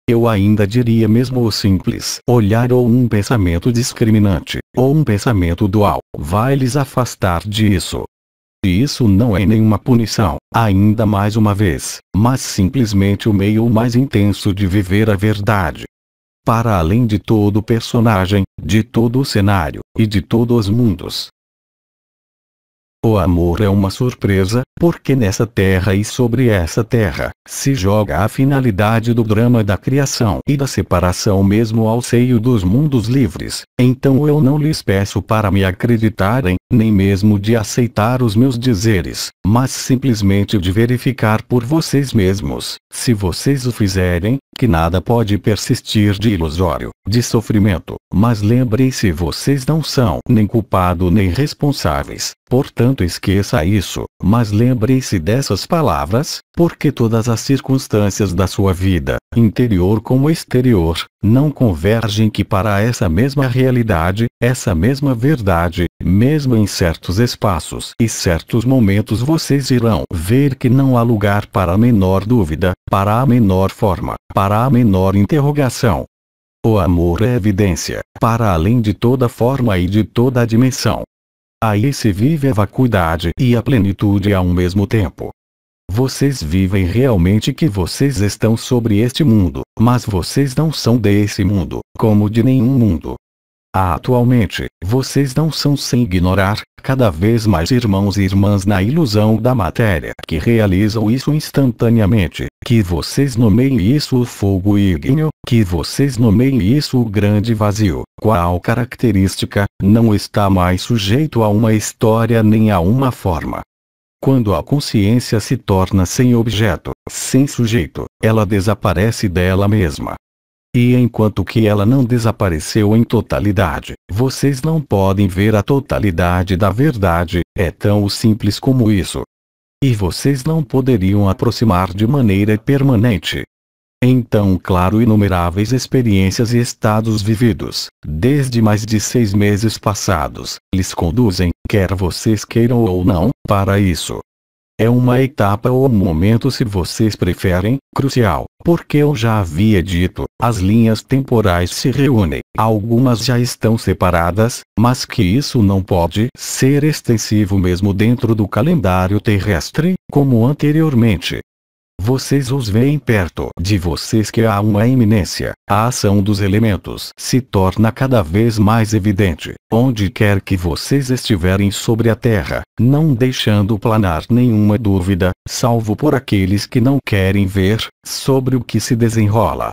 eu ainda diria mesmo o simples olhar ou um pensamento discriminante, ou um pensamento dual, vai lhes afastar disso. E isso não é nenhuma punição, ainda mais uma vez, mas simplesmente o meio mais intenso de viver a verdade. Para além de todo personagem, de todo o cenário, e de todos os mundos, o amor é uma surpresa, porque nessa terra e sobre essa terra, se joga a finalidade do drama da criação e da separação mesmo ao seio dos mundos livres, então eu não lhes peço para me acreditarem, nem mesmo de aceitar os meus dizeres, mas simplesmente de verificar por vocês mesmos, se vocês o fizerem, que nada pode persistir de ilusório, de sofrimento, mas lembrem-se vocês não são nem culpado nem responsáveis, portanto esqueça isso, mas lembrem-se dessas palavras, porque todas as circunstâncias da sua vida, interior como exterior, não convergem que para essa mesma realidade, essa mesma verdade, mesmo em certos espaços e certos momentos vocês irão ver que não há lugar para a menor dúvida, para a menor forma, para a menor interrogação, o amor é evidência, para além de toda forma e de toda dimensão. Aí se vive a vacuidade e a plenitude ao mesmo tempo. Vocês vivem realmente que vocês estão sobre este mundo, mas vocês não são desse mundo, como de nenhum mundo. Ah, atualmente, vocês não são sem ignorar, cada vez mais irmãos e irmãs na ilusão da matéria que realizam isso instantaneamente, que vocês nomeiem isso o fogo ígneo, que vocês nomeiem isso o grande vazio, qual característica, não está mais sujeito a uma história nem a uma forma. Quando a consciência se torna sem objeto, sem sujeito, ela desaparece dela mesma, e enquanto que ela não desapareceu em totalidade, vocês não podem ver a totalidade da verdade, é tão simples como isso. E vocês não poderiam aproximar de maneira permanente. Então, claro, inumeráveis experiências e estados vividos, desde mais de seis meses passados, lhes conduzem, quer vocês queiram ou não, para isso. É uma etapa ou momento se vocês preferem, crucial, porque eu já havia dito, as linhas temporais se reúnem, algumas já estão separadas, mas que isso não pode ser extensivo mesmo dentro do calendário terrestre, como anteriormente, vocês os veem perto de vocês que há uma iminência. A ação dos elementos se torna cada vez mais evidente, onde quer que vocês estiverem sobre a Terra, não deixando planar nenhuma dúvida, salvo por aqueles que não querem ver, sobre o que se desenrola.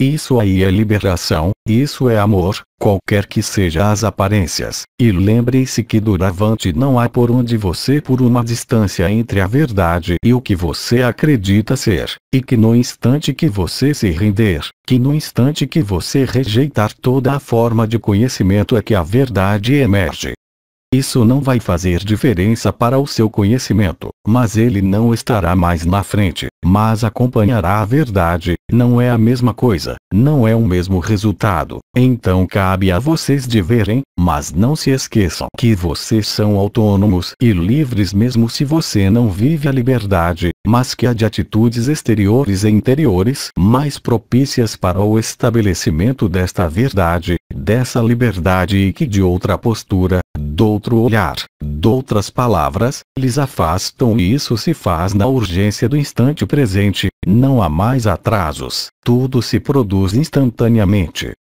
Isso aí é liberação, isso é amor, qualquer que seja as aparências. E lembrem-se que duravante não há por onde você por uma distância entre a verdade e o que você acredita ser, e que no instante que você se render, que no instante que você rejeitar toda a forma de conhecimento é que a verdade emerge. Isso não vai fazer diferença para o seu conhecimento, mas ele não estará mais na frente, mas acompanhará a verdade, não é a mesma coisa, não é o mesmo resultado. Então cabe a vocês de verem, mas não se esqueçam que vocês são autônomos e livres mesmo se você não vive a liberdade, mas que há de atitudes exteriores e interiores mais propícias para o estabelecimento desta verdade, dessa liberdade e que de outra postura, doutro olhar, doutras palavras, lhes afastam e isso se faz na urgência do instante presente, não há mais atrasos, tudo se produz instantaneamente,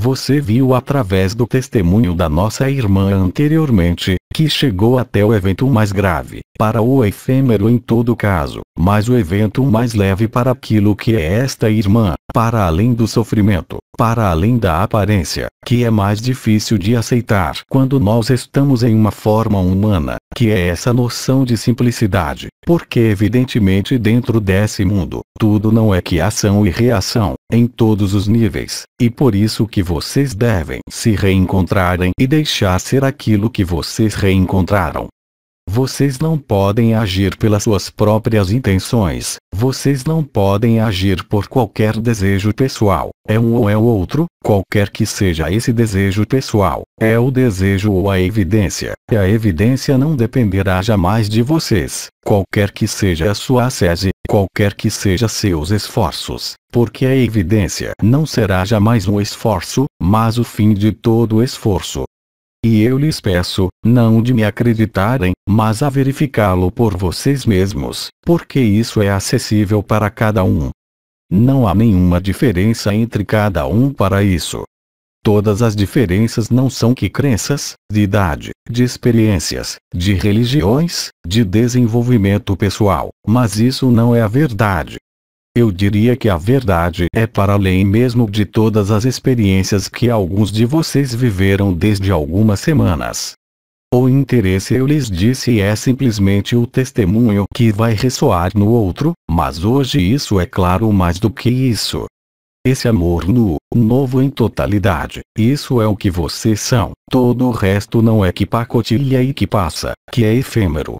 você viu através do testemunho da nossa irmã anteriormente, que chegou até o evento mais grave, para o efêmero em todo caso, mas o evento mais leve para aquilo que é esta irmã, para além do sofrimento, para além da aparência, que é mais difícil de aceitar quando nós estamos em uma forma humana que é essa noção de simplicidade, porque evidentemente dentro desse mundo, tudo não é que ação e reação, em todos os níveis, e por isso que vocês devem se reencontrarem e deixar ser aquilo que vocês reencontraram. Vocês não podem agir pelas suas próprias intenções, vocês não podem agir por qualquer desejo pessoal, é um ou é o outro, qualquer que seja esse desejo pessoal, é o desejo ou a evidência, e a evidência não dependerá jamais de vocês, qualquer que seja a sua ascese, qualquer que seja seus esforços, porque a evidência não será jamais um esforço, mas o fim de todo esforço, e eu lhes peço, não de me acreditarem, mas a verificá-lo por vocês mesmos, porque isso é acessível para cada um. Não há nenhuma diferença entre cada um para isso. Todas as diferenças não são que crenças, de idade, de experiências, de religiões, de desenvolvimento pessoal, mas isso não é a verdade. Eu diria que a verdade é para além mesmo de todas as experiências que alguns de vocês viveram desde algumas semanas. O interesse eu lhes disse é simplesmente o testemunho que vai ressoar no outro, mas hoje isso é claro mais do que isso. Esse amor nu, novo em totalidade, isso é o que vocês são, todo o resto não é que pacotilha e que passa, que é efêmero,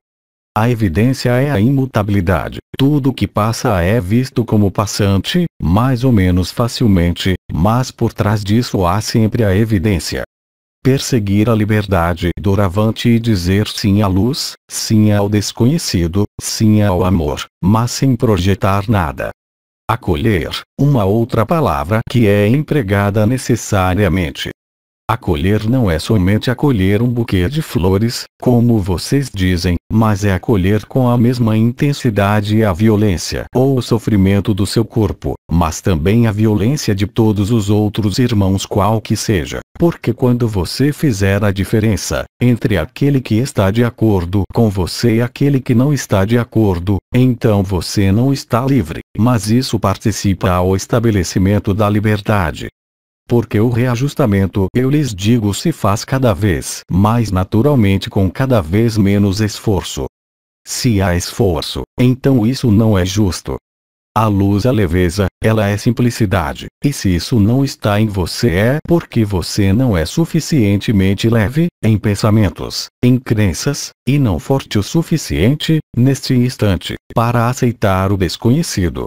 a evidência é a imutabilidade. Tudo que passa é visto como passante, mais ou menos facilmente, mas por trás disso há sempre a evidência. Perseguir a liberdade doravante e dizer sim à luz, sim ao desconhecido, sim ao amor, mas sem projetar nada. Acolher, uma outra palavra que é empregada necessariamente. Acolher não é somente acolher um buquê de flores, como vocês dizem, mas é acolher com a mesma intensidade a violência ou o sofrimento do seu corpo, mas também a violência de todos os outros irmãos qual que seja, porque quando você fizer a diferença entre aquele que está de acordo com você e aquele que não está de acordo, então você não está livre, mas isso participa ao estabelecimento da liberdade porque o reajustamento, eu lhes digo, se faz cada vez mais naturalmente com cada vez menos esforço. Se há esforço, então isso não é justo. A luz é leveza, ela é simplicidade, e se isso não está em você é porque você não é suficientemente leve, em pensamentos, em crenças, e não forte o suficiente, neste instante, para aceitar o desconhecido,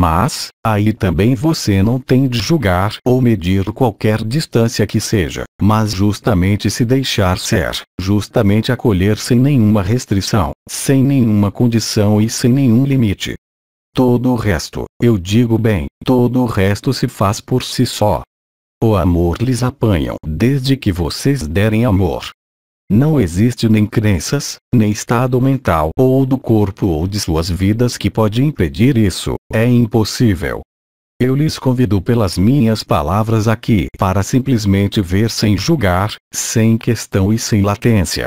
mas, aí também você não tem de julgar ou medir qualquer distância que seja, mas justamente se deixar ser, justamente acolher sem nenhuma restrição, sem nenhuma condição e sem nenhum limite. Todo o resto, eu digo bem, todo o resto se faz por si só. O amor lhes apanham desde que vocês derem amor, não existe nem crenças, nem estado mental ou do corpo ou de suas vidas que pode impedir isso, é impossível. Eu lhes convido pelas minhas palavras aqui para simplesmente ver sem julgar, sem questão e sem latência,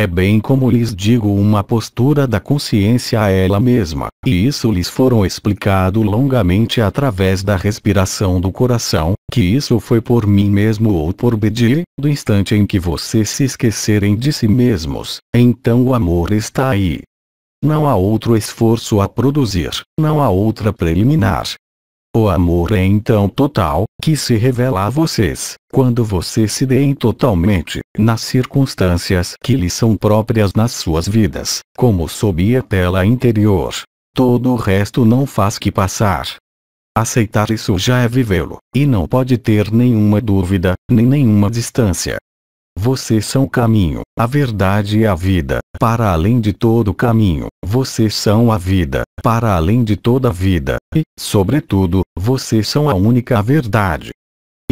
é bem como lhes digo uma postura da consciência a é ela mesma, e isso lhes foram explicado longamente através da respiração do coração, que isso foi por mim mesmo ou por Bedi, do instante em que vocês se esquecerem de si mesmos, então o amor está aí. Não há outro esforço a produzir, não há outra preliminar, o amor é então total, que se revela a vocês, quando vocês se deem totalmente, nas circunstâncias que lhes são próprias nas suas vidas, como sob a tela interior. Todo o resto não faz que passar. Aceitar isso já é vivê-lo, e não pode ter nenhuma dúvida, nem nenhuma distância, vocês são o caminho, a verdade e a vida, para além de todo caminho. Vocês são a vida, para além de toda vida, e, sobretudo, vocês são a única verdade.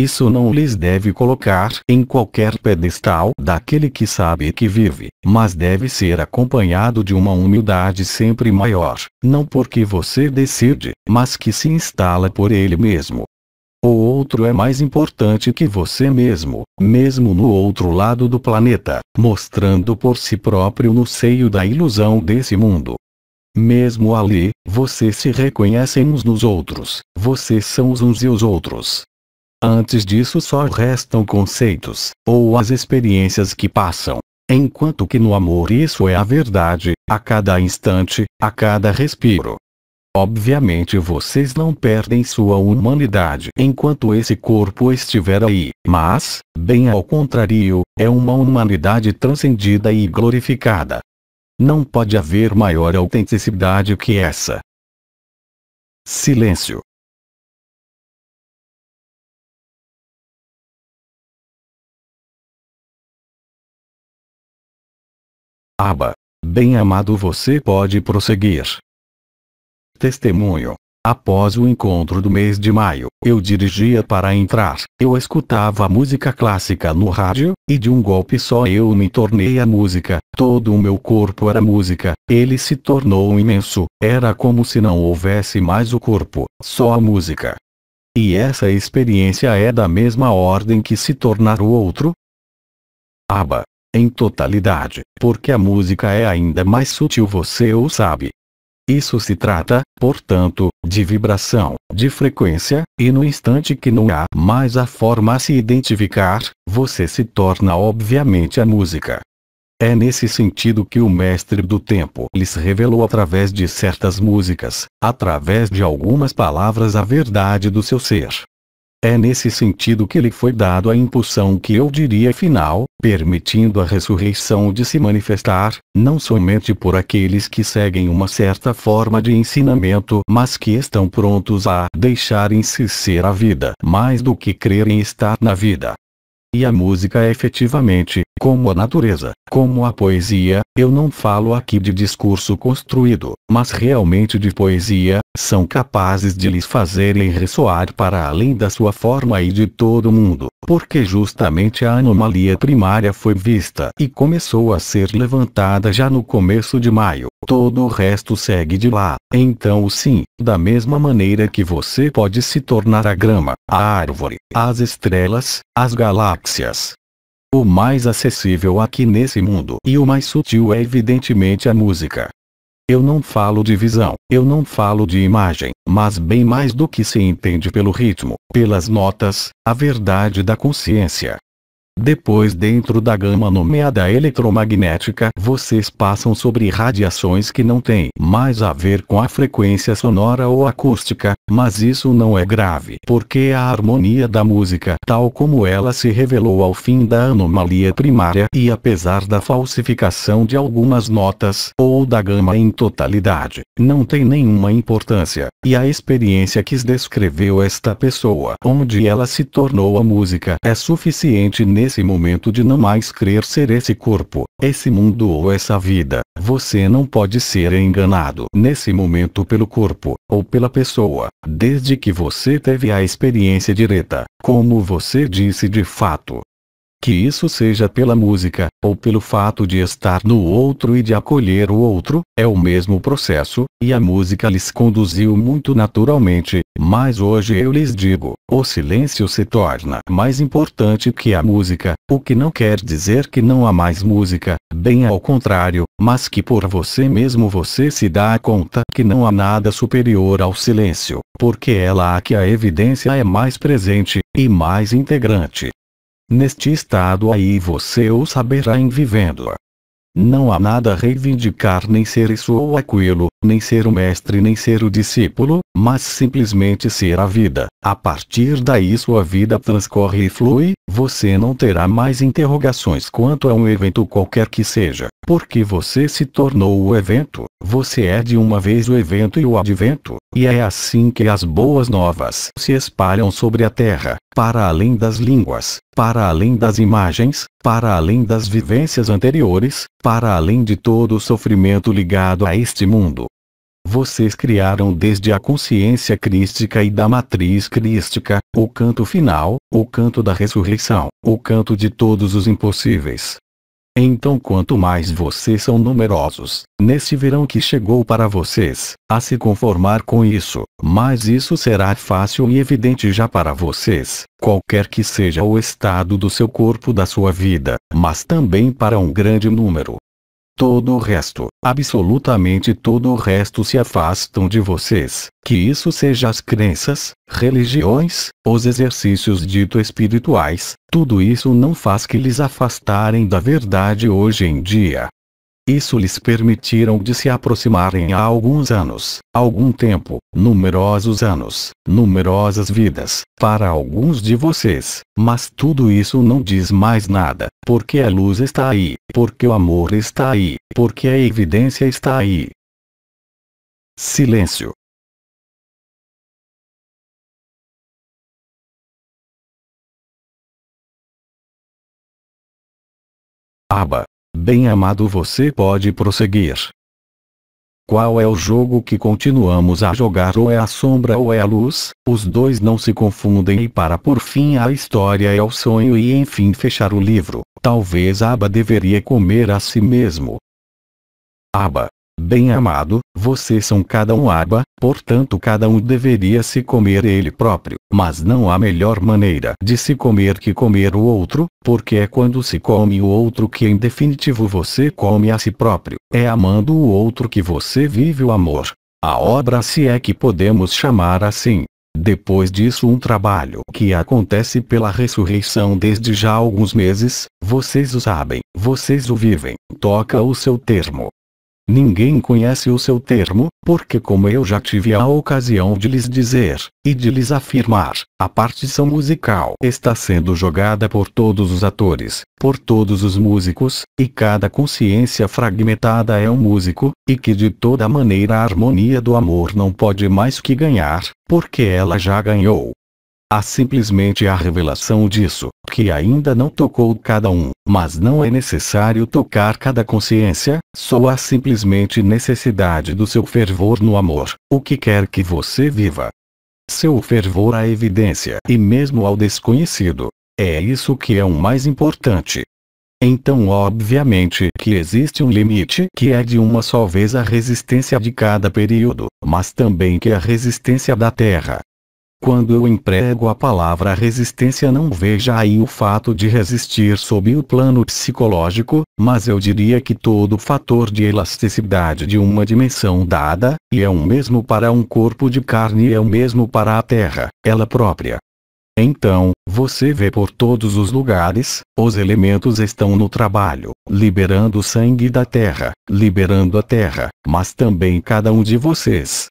Isso não lhes deve colocar em qualquer pedestal daquele que sabe e que vive, mas deve ser acompanhado de uma humildade sempre maior, não porque você decide, mas que se instala por ele mesmo, o outro é mais importante que você mesmo, mesmo no outro lado do planeta, mostrando por si próprio no seio da ilusão desse mundo. Mesmo ali, vocês se reconhecem uns nos outros, vocês são os uns e os outros. Antes disso só restam conceitos, ou as experiências que passam. Enquanto que no amor isso é a verdade, a cada instante, a cada respiro, Obviamente vocês não perdem sua humanidade enquanto esse corpo estiver aí, mas, bem ao contrário, é uma humanidade transcendida e glorificada. Não pode haver maior autenticidade que essa. Silêncio. Aba. Bem amado você pode prosseguir. Testemunho. Após o encontro do mês de maio, eu dirigia para entrar. Eu escutava música clássica no rádio, e de um golpe só eu me tornei a música. Todo o meu corpo era música. Ele se tornou imenso. Era como se não houvesse mais o corpo, só a música. E essa experiência é da mesma ordem que se tornar o outro? Aba. Em totalidade, porque a música é ainda mais sutil, você o sabe. Isso se trata, portanto, de vibração, de frequência, e no instante que não há mais a forma a se identificar, você se torna obviamente a música. É nesse sentido que o mestre do tempo lhes revelou através de certas músicas, através de algumas palavras a verdade do seu ser, é nesse sentido que lhe foi dado a impulsão que eu diria final, permitindo a ressurreição de se manifestar, não somente por aqueles que seguem uma certa forma de ensinamento, mas que estão prontos a deixarem-se ser a vida, mais do que crerem estar na vida. E a música efetivamente como a natureza, como a poesia, eu não falo aqui de discurso construído, mas realmente de poesia, são capazes de lhes fazerem ressoar para além da sua forma e de todo mundo, porque justamente a anomalia primária foi vista e começou a ser levantada já no começo de maio. Todo o resto segue de lá. Então, sim, da mesma maneira que você pode se tornar a grama, a árvore, as estrelas, as galáxias, o mais acessível aqui nesse mundo e o mais sutil é evidentemente a música. Eu não falo de visão, eu não falo de imagem, mas bem mais do que se entende pelo ritmo, pelas notas, a verdade da consciência, depois dentro da gama nomeada eletromagnética vocês passam sobre radiações que não têm mais a ver com a frequência sonora ou acústica, mas isso não é grave porque a harmonia da música tal como ela se revelou ao fim da anomalia primária e apesar da falsificação de algumas notas ou da gama em totalidade, não tem nenhuma importância, e a experiência que descreveu esta pessoa onde ela se tornou a música é suficiente nesse nesse momento de não mais crer ser esse corpo, esse mundo ou essa vida. Você não pode ser enganado nesse momento pelo corpo, ou pela pessoa, desde que você teve a experiência direta, como você disse de fato, que isso seja pela música, ou pelo fato de estar no outro e de acolher o outro, é o mesmo processo, e a música lhes conduziu muito naturalmente, mas hoje eu lhes digo, o silêncio se torna mais importante que a música, o que não quer dizer que não há mais música, bem ao contrário, mas que por você mesmo você se dá conta que não há nada superior ao silêncio, porque é lá que a evidência é mais presente, e mais integrante. Neste estado aí você o saberá em vivendo. -a. Não há nada a reivindicar nem ser isso ou aquilo, nem ser o mestre nem ser o discípulo, mas simplesmente ser a vida. A partir daí sua vida transcorre e flui, você não terá mais interrogações quanto a um evento qualquer que seja, porque você se tornou o evento, você é de uma vez o evento e o advento, e é assim que as boas novas se espalham sobre a terra, para além das línguas, para além das imagens, para além das vivências anteriores, para além de todo o sofrimento ligado a este mundo. Vocês criaram desde a consciência crística e da matriz crística, o canto final, o canto da ressurreição, o canto de todos os impossíveis. Então quanto mais vocês são numerosos, neste verão que chegou para vocês, a se conformar com isso, mas isso será fácil e evidente já para vocês, qualquer que seja o estado do seu corpo da sua vida, mas também para um grande número, Todo o resto, absolutamente todo o resto se afastam de vocês, que isso seja as crenças, religiões, os exercícios dito espirituais, tudo isso não faz que lhes afastarem da verdade hoje em dia. Isso lhes permitiram de se aproximarem há alguns anos, algum tempo, numerosos anos, numerosas vidas, para alguns de vocês, mas tudo isso não diz mais nada, porque a luz está aí, porque o amor está aí, porque a evidência está aí. Silêncio. Aba Bem amado você pode prosseguir. Qual é o jogo que continuamos a jogar ou é a sombra ou é a luz, os dois não se confundem e para por fim a história é o sonho e enfim fechar o livro, talvez Aba deveria comer a si mesmo. Aba Bem amado, vocês são cada um aba, portanto cada um deveria se comer ele próprio, mas não há melhor maneira de se comer que comer o outro, porque é quando se come o outro que em definitivo você come a si próprio, é amando o outro que você vive o amor. A obra se é que podemos chamar assim. Depois disso um trabalho que acontece pela ressurreição desde já alguns meses, vocês o sabem, vocês o vivem, toca o seu termo. Ninguém conhece o seu termo, porque como eu já tive a ocasião de lhes dizer, e de lhes afirmar, a partição musical está sendo jogada por todos os atores, por todos os músicos, e cada consciência fragmentada é um músico, e que de toda maneira a harmonia do amor não pode mais que ganhar, porque ela já ganhou. Há simplesmente a revelação disso, que ainda não tocou cada um, mas não é necessário tocar cada consciência, só há simplesmente necessidade do seu fervor no amor, o que quer que você viva. Seu fervor à evidência e mesmo ao desconhecido. É isso que é o mais importante. Então obviamente que existe um limite que é de uma só vez a resistência de cada período, mas também que a resistência da Terra, quando eu emprego a palavra resistência não veja aí o fato de resistir sob o plano psicológico, mas eu diria que todo fator de elasticidade de uma dimensão dada, e é o um mesmo para um corpo de carne e é o um mesmo para a Terra, ela própria. Então, você vê por todos os lugares, os elementos estão no trabalho, liberando o sangue da terra, liberando a terra, mas também cada um de vocês,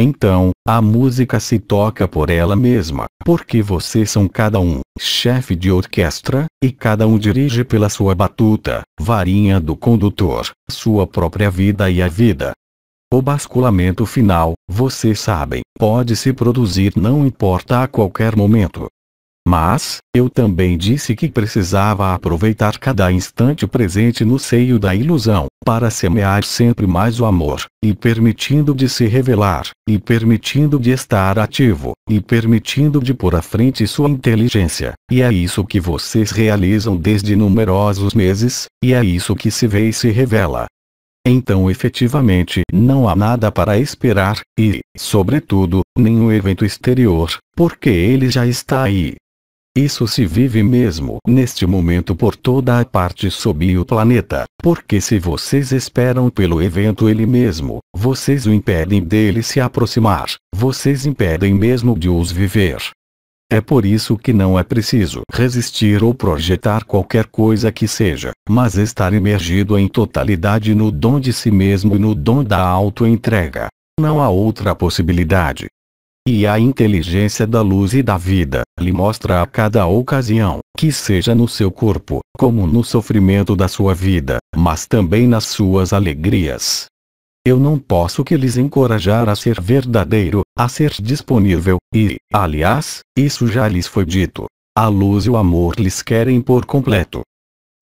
então, a música se toca por ela mesma, porque vocês são cada um chefe de orquestra, e cada um dirige pela sua batuta, varinha do condutor, sua própria vida e a vida. O basculamento final, vocês sabem, pode se produzir não importa a qualquer momento, mas, eu também disse que precisava aproveitar cada instante presente no seio da ilusão, para semear sempre mais o amor, e permitindo de se revelar, e permitindo de estar ativo, e permitindo de pôr à frente sua inteligência. E é isso que vocês realizam desde numerosos meses, e é isso que se vê e se revela. Então efetivamente não há nada para esperar, e, sobretudo, nenhum evento exterior, porque ele já está aí. Isso se vive mesmo neste momento por toda a parte sob o planeta, porque se vocês esperam pelo evento ele mesmo, vocês o impedem dele se aproximar, vocês impedem mesmo de os viver. É por isso que não é preciso resistir ou projetar qualquer coisa que seja, mas estar imergido em totalidade no dom de si mesmo e no dom da autoentrega. Não há outra possibilidade. E a inteligência da luz e da vida lhe mostra a cada ocasião, que seja no seu corpo, como no sofrimento da sua vida, mas também nas suas alegrias. Eu não posso que lhes encorajar a ser verdadeiro, a ser disponível, e, aliás, isso já lhes foi dito. A luz e o amor lhes querem por completo.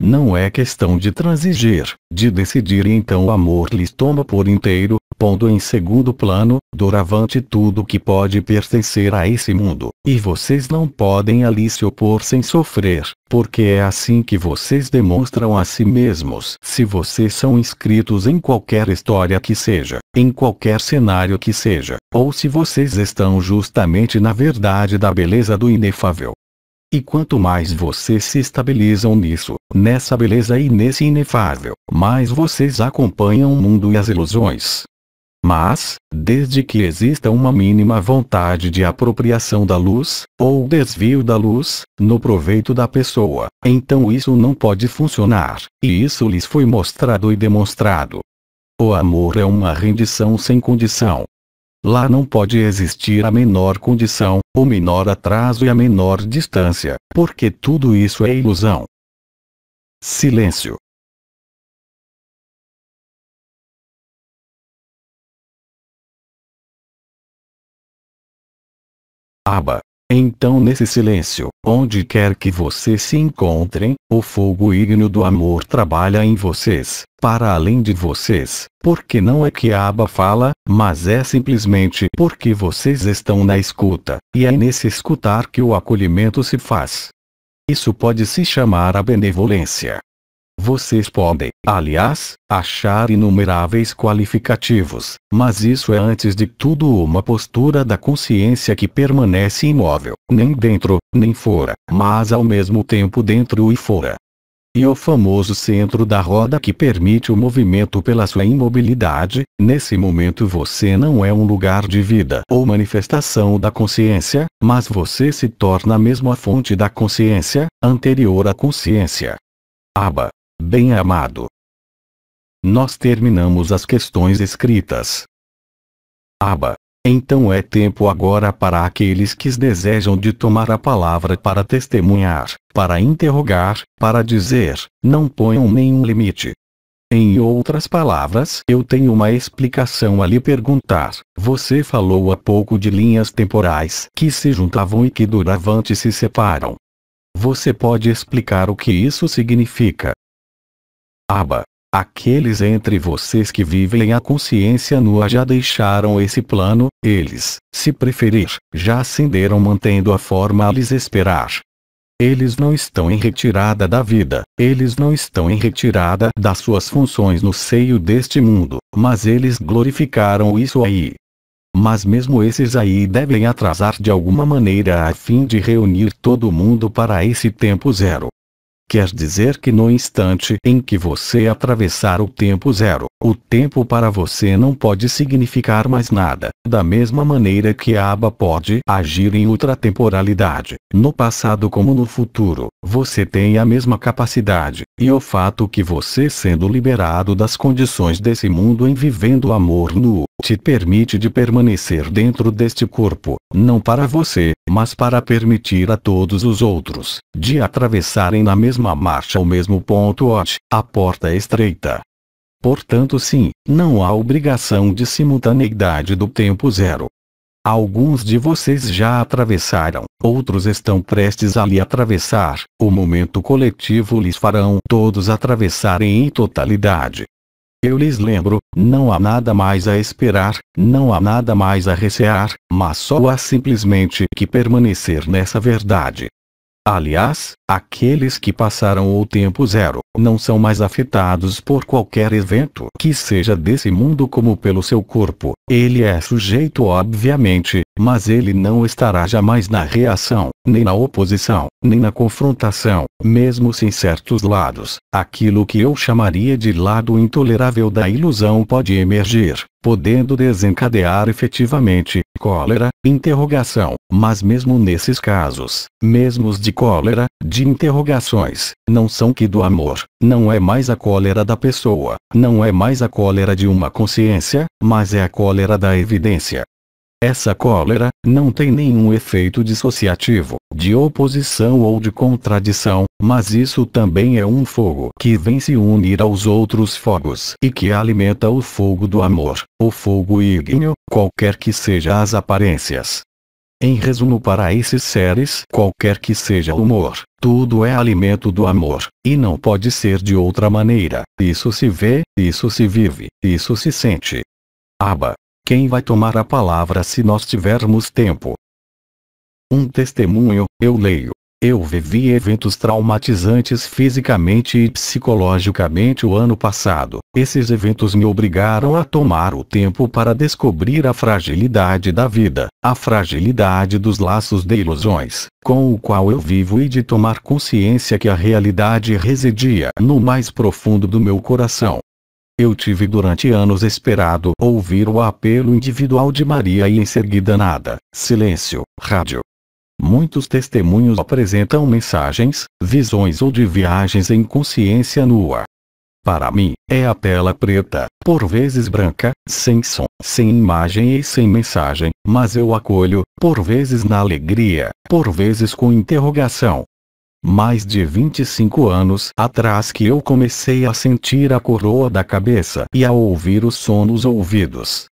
Não é questão de transigir, de decidir e então o amor lhes toma por inteiro, pondo em segundo plano, doravante tudo que pode pertencer a esse mundo, e vocês não podem ali se opor sem sofrer, porque é assim que vocês demonstram a si mesmos. Se vocês são inscritos em qualquer história que seja, em qualquer cenário que seja, ou se vocês estão justamente na verdade da beleza do inefável, e quanto mais vocês se estabilizam nisso, nessa beleza e nesse inefável, mais vocês acompanham o mundo e as ilusões, mas, desde que exista uma mínima vontade de apropriação da luz, ou desvio da luz, no proveito da pessoa, então isso não pode funcionar, e isso lhes foi mostrado e demonstrado. O amor é uma rendição sem condição. Lá não pode existir a menor condição, o menor atraso e a menor distância, porque tudo isso é ilusão. Silêncio. aba. Então nesse silêncio, onde quer que vocês se encontrem, o fogo ígneo do amor trabalha em vocês, para além de vocês, porque não é que a aba fala, mas é simplesmente porque vocês estão na escuta, e é nesse escutar que o acolhimento se faz. Isso pode se chamar a benevolência. Vocês podem, aliás, achar inumeráveis qualificativos, mas isso é antes de tudo uma postura da consciência que permanece imóvel, nem dentro, nem fora, mas ao mesmo tempo dentro e fora. E o famoso centro da roda que permite o movimento pela sua imobilidade, nesse momento você não é um lugar de vida ou manifestação da consciência, mas você se torna mesmo a fonte da consciência, anterior à consciência. Aba Bem amado. Nós terminamos as questões escritas. Aba. Então é tempo agora para aqueles que desejam de tomar a palavra para testemunhar, para interrogar, para dizer, não ponham nenhum limite. Em outras palavras, eu tenho uma explicação a lhe perguntar. Você falou há pouco de linhas temporais que se juntavam e que doravante se separam. Você pode explicar o que isso significa? Aba. Aqueles entre vocês que vivem a consciência nua já deixaram esse plano, eles, se preferir, já ascenderam mantendo a forma a lhes esperar. Eles não estão em retirada da vida, eles não estão em retirada das suas funções no seio deste mundo, mas eles glorificaram isso aí. Mas mesmo esses aí devem atrasar de alguma maneira a fim de reunir todo mundo para esse tempo zero. Quer dizer que no instante em que você atravessar o tempo zero, o tempo para você não pode significar mais nada, da mesma maneira que a aba pode agir em ultratemporalidade, no passado como no futuro, você tem a mesma capacidade, e o fato que você sendo liberado das condições desse mundo em vivendo o amor nu, te permite de permanecer dentro deste corpo, não para você, mas para permitir a todos os outros, de atravessarem na mesma marcha o mesmo ponto OT, a porta é estreita. Portanto sim, não há obrigação de simultaneidade do tempo zero. Alguns de vocês já atravessaram, outros estão prestes a lhe atravessar, o momento coletivo lhes farão todos atravessarem em totalidade, eu lhes lembro, não há nada mais a esperar, não há nada mais a recear, mas só há simplesmente que permanecer nessa verdade. Aliás, aqueles que passaram o tempo zero não são mais afetados por qualquer evento que seja desse mundo como pelo seu corpo. Ele é sujeito obviamente, mas ele não estará jamais na reação, nem na oposição, nem na confrontação, mesmo sem certos lados. Aquilo que eu chamaria de lado intolerável da ilusão pode emergir, podendo desencadear efetivamente cólera, interrogação, mas mesmo nesses casos, mesmo os de cólera, de interrogações, não são que do amor, não é mais a cólera da pessoa, não é mais a cólera de uma consciência, mas é a cólera da evidência, essa cólera, não tem nenhum efeito dissociativo, de oposição ou de contradição, mas isso também é um fogo que vem se unir aos outros fogos e que alimenta o fogo do amor, o fogo ígneo, qualquer que seja as aparências. Em resumo para esses seres, qualquer que seja o humor, tudo é alimento do amor, e não pode ser de outra maneira. Isso se vê, isso se vive, isso se sente. Aba quem vai tomar a palavra se nós tivermos tempo? Um testemunho, eu leio. Eu vivi eventos traumatizantes fisicamente e psicologicamente o ano passado. Esses eventos me obrigaram a tomar o tempo para descobrir a fragilidade da vida, a fragilidade dos laços de ilusões, com o qual eu vivo e de tomar consciência que a realidade residia no mais profundo do meu coração. Eu tive durante anos esperado ouvir o apelo individual de Maria e em seguida nada, silêncio, rádio. Muitos testemunhos apresentam mensagens, visões ou de viagens em consciência nua. Para mim, é a tela preta, por vezes branca, sem som, sem imagem e sem mensagem, mas eu acolho, por vezes na alegria, por vezes com interrogação, mais de 25 anos atrás que eu comecei a sentir a coroa da cabeça e a ouvir o som nos ouvidos.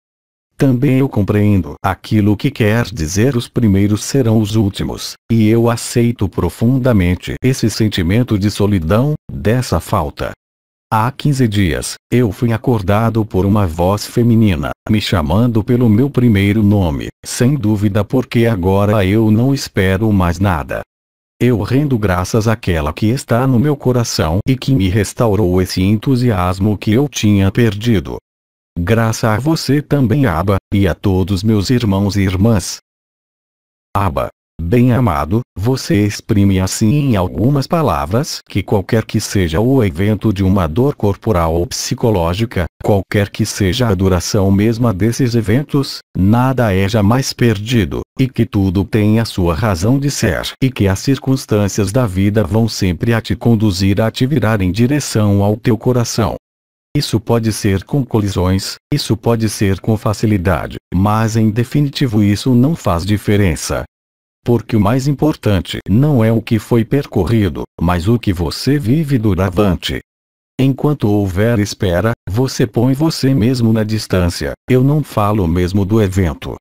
Também eu compreendo aquilo que quer dizer os primeiros serão os últimos, e eu aceito profundamente esse sentimento de solidão, dessa falta. Há 15 dias, eu fui acordado por uma voz feminina, me chamando pelo meu primeiro nome, sem dúvida porque agora eu não espero mais nada. Eu rendo graças àquela que está no meu coração e que me restaurou esse entusiasmo que eu tinha perdido. Graça a você também, Aba, e a todos meus irmãos e irmãs. Aba, Bem amado, você exprime assim em algumas palavras que qualquer que seja o evento de uma dor corporal ou psicológica, qualquer que seja a duração mesma desses eventos, nada é jamais perdido, e que tudo tem a sua razão de ser e que as circunstâncias da vida vão sempre a te conduzir a te virar em direção ao teu coração. Isso pode ser com colisões, isso pode ser com facilidade, mas em definitivo isso não faz diferença, porque o mais importante não é o que foi percorrido, mas o que você vive duravante. Enquanto houver espera, você põe você mesmo na distância. Eu não falo mesmo do evento,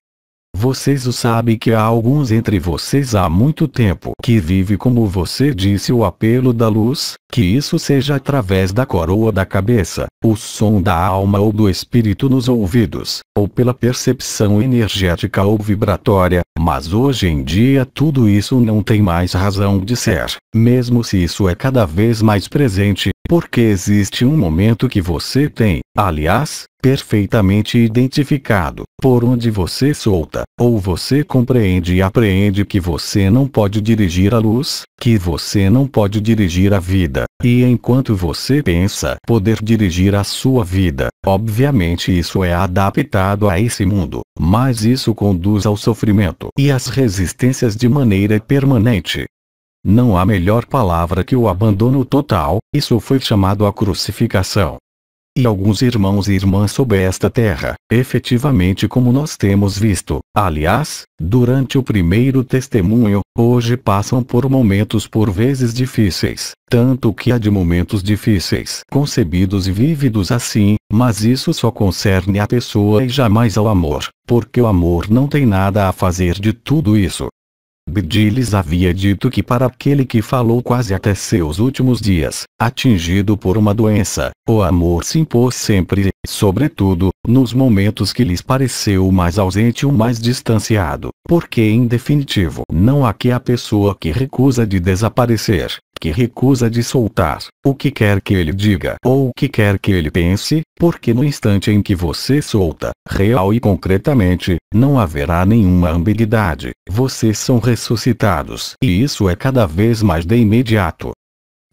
vocês o sabem que há alguns entre vocês há muito tempo que vive como você disse o apelo da luz, que isso seja através da coroa da cabeça, o som da alma ou do espírito nos ouvidos, ou pela percepção energética ou vibratória, mas hoje em dia tudo isso não tem mais razão de ser, mesmo se isso é cada vez mais presente, porque existe um momento que você tem, aliás, perfeitamente identificado. Por onde você solta, ou você compreende e apreende que você não pode dirigir a luz, que você não pode dirigir a vida, e enquanto você pensa poder dirigir a sua vida, obviamente isso é adaptado a esse mundo, mas isso conduz ao sofrimento e às resistências de maneira permanente. Não há melhor palavra que o abandono total, isso foi chamado a crucificação e alguns irmãos e irmãs sob esta terra, efetivamente como nós temos visto. Aliás, durante o primeiro testemunho, hoje passam por momentos por vezes difíceis, tanto que há de momentos difíceis concebidos e vívidos assim, mas isso só concerne a pessoa e jamais ao amor, porque o amor não tem nada a fazer de tudo isso. Bidi havia dito que para aquele que falou quase até seus últimos dias, atingido por uma doença, o amor se impôs sempre sobretudo, nos momentos que lhes pareceu mais ausente ou mais distanciado, porque em definitivo não há que a pessoa que recusa de desaparecer, que recusa de soltar o que quer que ele diga ou o que quer que ele pense, porque no instante em que você solta, real e concretamente, não haverá nenhuma ambiguidade, vocês são ressuscitados e isso é cada vez mais de imediato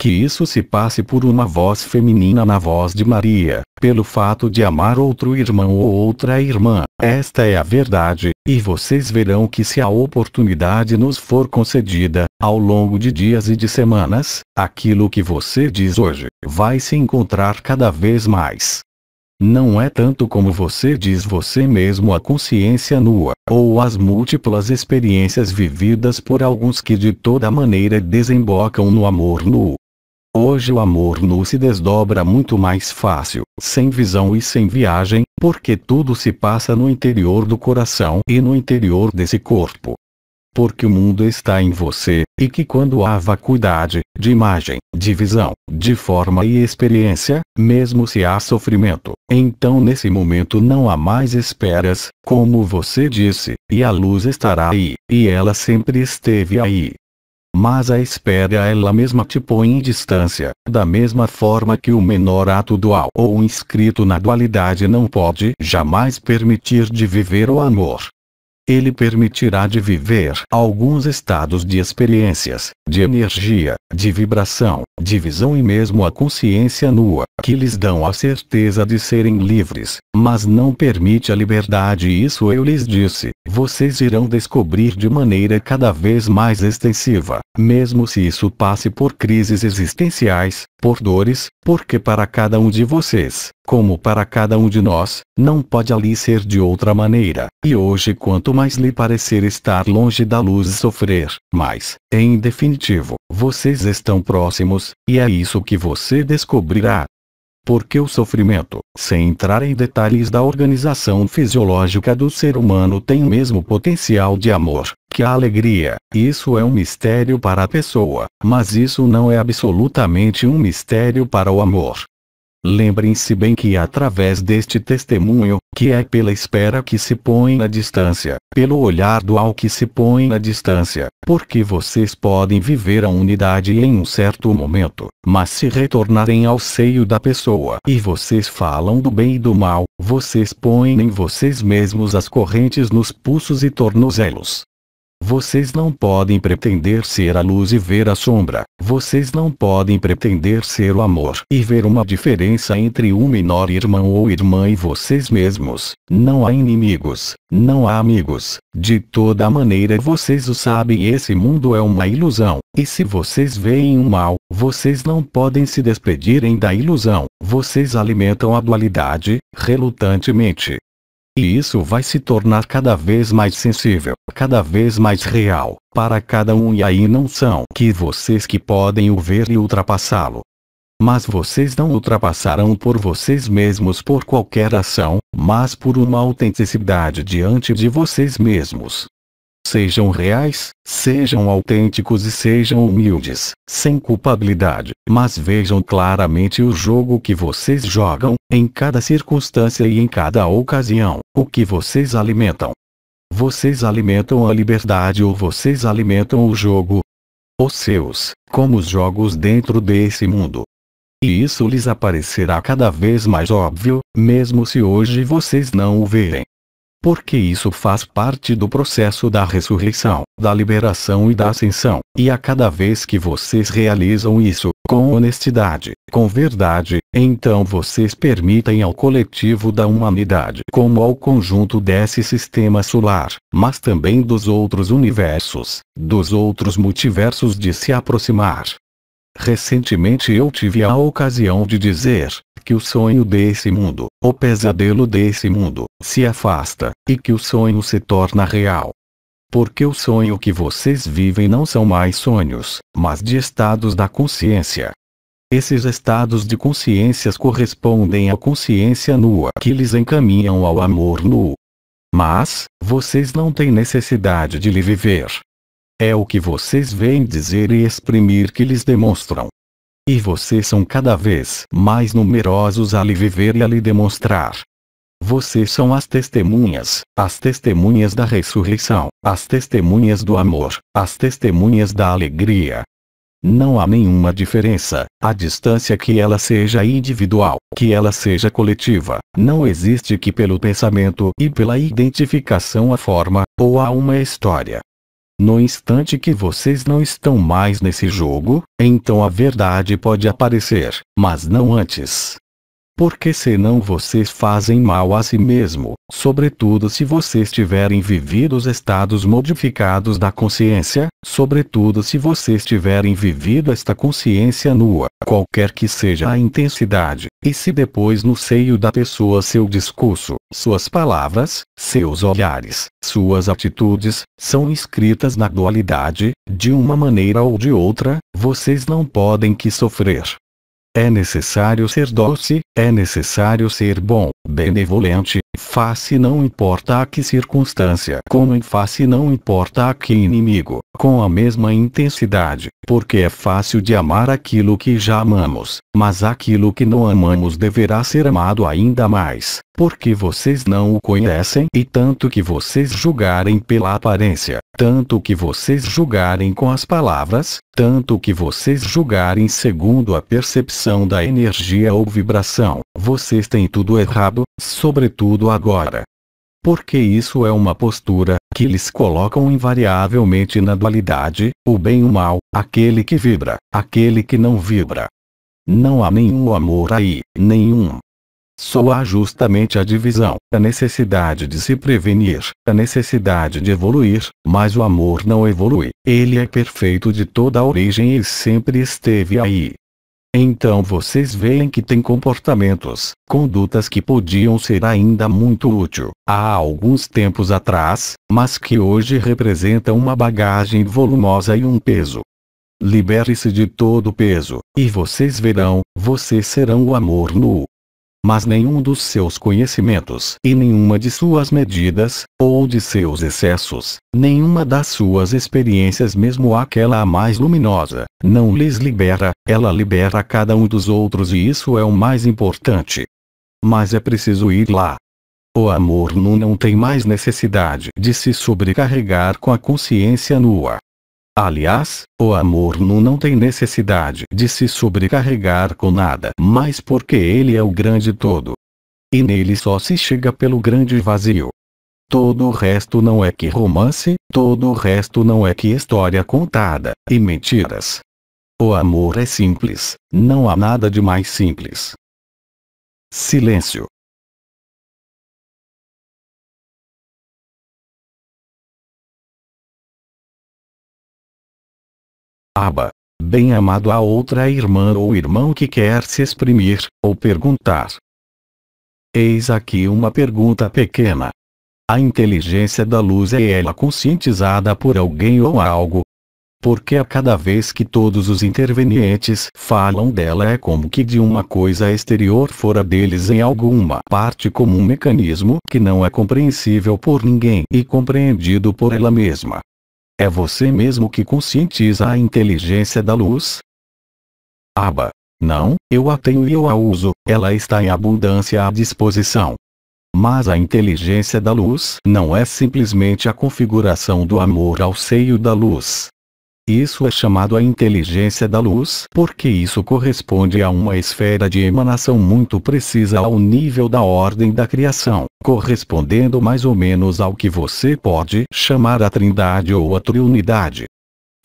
que isso se passe por uma voz feminina na voz de Maria, pelo fato de amar outro irmão ou outra irmã. Esta é a verdade, e vocês verão que se a oportunidade nos for concedida, ao longo de dias e de semanas, aquilo que você diz hoje vai se encontrar cada vez mais. Não é tanto como você diz você mesmo a consciência nua, ou as múltiplas experiências vividas por alguns que de toda maneira desembocam no amor nu, Hoje o amor nu se desdobra muito mais fácil, sem visão e sem viagem, porque tudo se passa no interior do coração e no interior desse corpo. Porque o mundo está em você, e que quando há vacuidade, de imagem, de visão, de forma e experiência, mesmo se há sofrimento, então nesse momento não há mais esperas, como você disse, e a luz estará aí, e ela sempre esteve aí mas a espera é ela mesma te tipo, põe em distância, da mesma forma que o menor ato dual ou inscrito na dualidade não pode jamais permitir de viver o amor ele permitirá de viver alguns estados de experiências, de energia, de vibração, de visão e mesmo a consciência nua, que lhes dão a certeza de serem livres, mas não permite a liberdade. Isso eu lhes disse, vocês irão descobrir de maneira cada vez mais extensiva, mesmo se isso passe por crises existenciais, por dores, porque para cada um de vocês, como para cada um de nós, não pode ali ser de outra maneira, e hoje quanto mas lhe parecer estar longe da luz e sofrer. Mas, em definitivo, vocês estão próximos, e é isso que você descobrirá. Porque o sofrimento, sem entrar em detalhes da organização fisiológica do ser humano, tem o mesmo potencial de amor que a alegria. Isso é um mistério para a pessoa, mas isso não é absolutamente um mistério para o amor. Lembrem-se bem que através deste testemunho, que é pela espera que se põe na distância, pelo olhar dual que se põe na distância, porque vocês podem viver a unidade em um certo momento, mas se retornarem ao seio da pessoa e vocês falam do bem e do mal, vocês põem em vocês mesmos as correntes nos pulsos e tornozelos, vocês não podem pretender ser a luz e ver a sombra. Vocês não podem pretender ser o amor e ver uma diferença entre um menor irmão ou irmã e vocês mesmos. Não há inimigos, não há amigos. De toda maneira vocês o sabem esse mundo é uma ilusão. E se vocês veem o um mal, vocês não podem se despedirem da ilusão. Vocês alimentam a dualidade, relutantemente. E isso vai se tornar cada vez mais sensível, cada vez mais real, para cada um e aí não são que vocês que podem o ver e ultrapassá-lo. Mas vocês não ultrapassarão por vocês mesmos por qualquer ação, mas por uma autenticidade diante de vocês mesmos. Sejam reais, sejam autênticos e sejam humildes, sem culpabilidade, mas vejam claramente o jogo que vocês jogam, em cada circunstância e em cada ocasião, o que vocês alimentam. Vocês alimentam a liberdade ou vocês alimentam o jogo? Os seus, como os jogos dentro desse mundo. E isso lhes aparecerá cada vez mais óbvio, mesmo se hoje vocês não o verem porque isso faz parte do processo da ressurreição, da liberação e da ascensão, e a cada vez que vocês realizam isso, com honestidade, com verdade, então vocês permitem ao coletivo da humanidade como ao conjunto desse sistema solar, mas também dos outros universos, dos outros multiversos de se aproximar, Recentemente eu tive a ocasião de dizer que o sonho desse mundo, o pesadelo desse mundo, se afasta, e que o sonho se torna real. Porque o sonho que vocês vivem não são mais sonhos, mas de estados da consciência. Esses estados de consciências correspondem à consciência nua que lhes encaminham ao amor nu. Mas, vocês não têm necessidade de lhe viver, é o que vocês vêm dizer e exprimir que lhes demonstram. E vocês são cada vez mais numerosos a lhe viver e a lhe demonstrar. Vocês são as testemunhas, as testemunhas da ressurreição, as testemunhas do amor, as testemunhas da alegria. Não há nenhuma diferença, a distância que ela seja individual, que ela seja coletiva, não existe que pelo pensamento e pela identificação a forma, ou a uma história, no instante que vocês não estão mais nesse jogo, então a verdade pode aparecer, mas não antes porque senão vocês fazem mal a si mesmo, sobretudo se vocês tiverem vivido os estados modificados da consciência, sobretudo se vocês tiverem vivido esta consciência nua, qualquer que seja a intensidade, e se depois no seio da pessoa seu discurso, suas palavras, seus olhares, suas atitudes, são inscritas na dualidade, de uma maneira ou de outra, vocês não podem que sofrer, é necessário ser doce, é necessário ser bom, benevolente, Face não importa a que circunstância, como em face não importa a que inimigo, com a mesma intensidade, porque é fácil de amar aquilo que já amamos, mas aquilo que não amamos deverá ser amado ainda mais, porque vocês não o conhecem e tanto que vocês julgarem pela aparência, tanto que vocês julgarem com as palavras, tanto que vocês julgarem segundo a percepção da energia ou vibração, vocês têm tudo errado, sobretudo agora. Porque isso é uma postura, que lhes colocam invariavelmente na dualidade, o bem e o mal, aquele que vibra, aquele que não vibra. Não há nenhum amor aí, nenhum. Só há justamente a divisão, a necessidade de se prevenir, a necessidade de evoluir, mas o amor não evolui, ele é perfeito de toda origem e sempre esteve aí. Então vocês veem que tem comportamentos, condutas que podiam ser ainda muito útil, há alguns tempos atrás, mas que hoje representam uma bagagem volumosa e um peso. Libere-se de todo o peso, e vocês verão, vocês serão o amor nu, mas nenhum dos seus conhecimentos e nenhuma de suas medidas, ou de seus excessos, nenhuma das suas experiências mesmo aquela a mais luminosa, não lhes libera, ela libera cada um dos outros e isso é o mais importante. Mas é preciso ir lá. O amor nu não tem mais necessidade de se sobrecarregar com a consciência nua. Aliás, o amor nu não tem necessidade de se sobrecarregar com nada, mas porque ele é o grande todo. E nele só se chega pelo grande vazio. Todo o resto não é que romance, todo o resto não é que história contada, e mentiras. O amor é simples, não há nada de mais simples. Silêncio. aba. Bem amado a outra irmã ou irmão que quer se exprimir, ou perguntar. Eis aqui uma pergunta pequena. A inteligência da luz é ela conscientizada por alguém ou algo? Porque a cada vez que todos os intervenientes falam dela é como que de uma coisa exterior fora deles em alguma parte como um mecanismo que não é compreensível por ninguém e compreendido por ela mesma. É você mesmo que conscientiza a inteligência da luz? Aba. Não, eu a tenho e eu a uso, ela está em abundância à disposição. Mas a inteligência da luz não é simplesmente a configuração do amor ao seio da luz. Isso é chamado a inteligência da luz porque isso corresponde a uma esfera de emanação muito precisa ao nível da ordem da criação, correspondendo mais ou menos ao que você pode chamar a trindade ou a triunidade.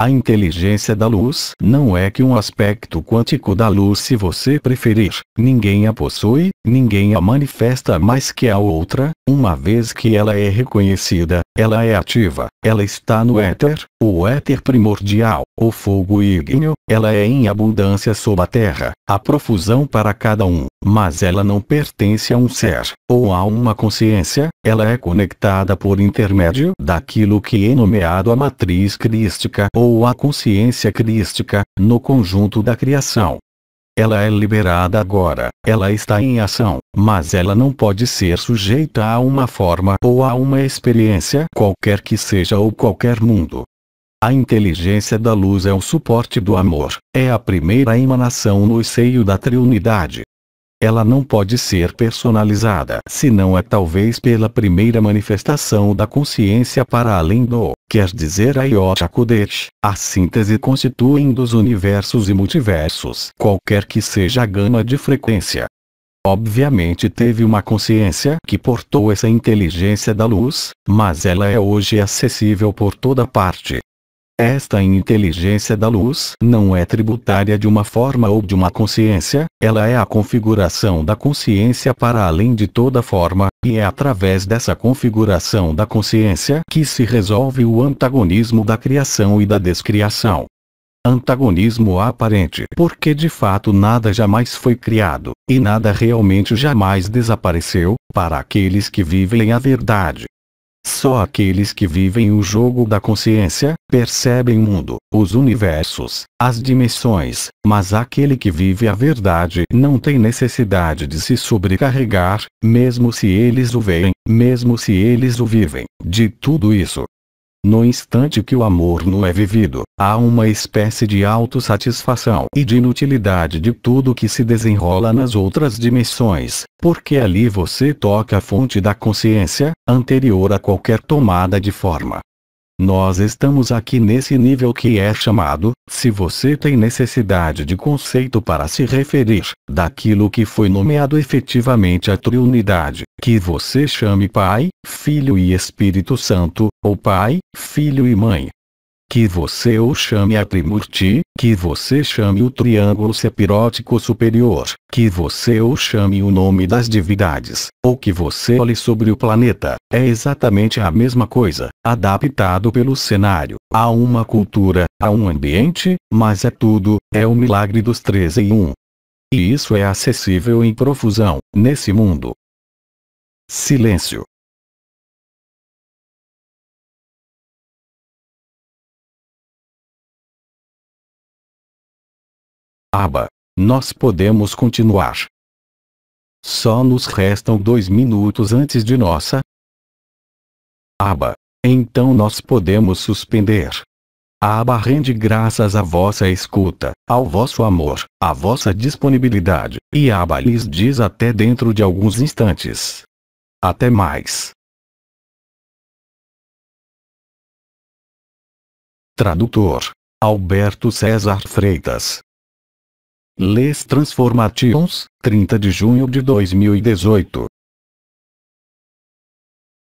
A inteligência da luz não é que um aspecto quântico da luz se você preferir. Ninguém a possui, ninguém a manifesta mais que a outra, uma vez que ela é reconhecida, ela é ativa, ela está no éter, o éter primordial, o fogo ígneo, ela é em abundância sob a terra, a profusão para cada um, mas ela não pertence a um ser, ou a uma consciência, ela é conectada por intermédio daquilo que é nomeado a matriz crística ou ou a consciência crística, no conjunto da criação. Ela é liberada agora, ela está em ação, mas ela não pode ser sujeita a uma forma ou a uma experiência qualquer que seja ou qualquer mundo. A inteligência da luz é o suporte do amor, é a primeira emanação no seio da triunidade, ela não pode ser personalizada, senão é talvez pela primeira manifestação da consciência para além do, quer dizer a Iota Kodesh, a síntese constituem dos universos e multiversos, qualquer que seja a gama de frequência. Obviamente teve uma consciência que portou essa inteligência da luz, mas ela é hoje acessível por toda parte, esta inteligência da luz não é tributária de uma forma ou de uma consciência, ela é a configuração da consciência para além de toda forma, e é através dessa configuração da consciência que se resolve o antagonismo da criação e da descriação. Antagonismo aparente porque de fato nada jamais foi criado, e nada realmente jamais desapareceu, para aqueles que vivem a verdade. Só aqueles que vivem o jogo da consciência, percebem o mundo, os universos, as dimensões, mas aquele que vive a verdade não tem necessidade de se sobrecarregar, mesmo se eles o veem, mesmo se eles o vivem, de tudo isso, no instante que o amor não é vivido, há uma espécie de autossatisfação e de inutilidade de tudo que se desenrola nas outras dimensões, porque ali você toca a fonte da consciência, anterior a qualquer tomada de forma, nós estamos aqui nesse nível que é chamado, se você tem necessidade de conceito para se referir, daquilo que foi nomeado efetivamente a triunidade, que você chame Pai, Filho e Espírito Santo, ou Pai, Filho e Mãe, que você o chame a Trimurti, que você chame o triângulo sepirótico superior, que você o chame o nome das divindades, ou que você olhe sobre o planeta, é exatamente a mesma coisa, adaptado pelo cenário, a uma cultura, a um ambiente, mas é tudo, é o milagre dos três em um, E isso é acessível em profusão, nesse mundo. Silêncio. aba. Nós podemos continuar. Só nos restam dois minutos antes de nossa aba. Então nós podemos suspender. aba rende graças à vossa escuta, ao vosso amor, à vossa disponibilidade, e aba lhes diz até dentro de alguns instantes. Até mais. Tradutor Alberto César Freitas Les Transformations, 30 de junho de 2018.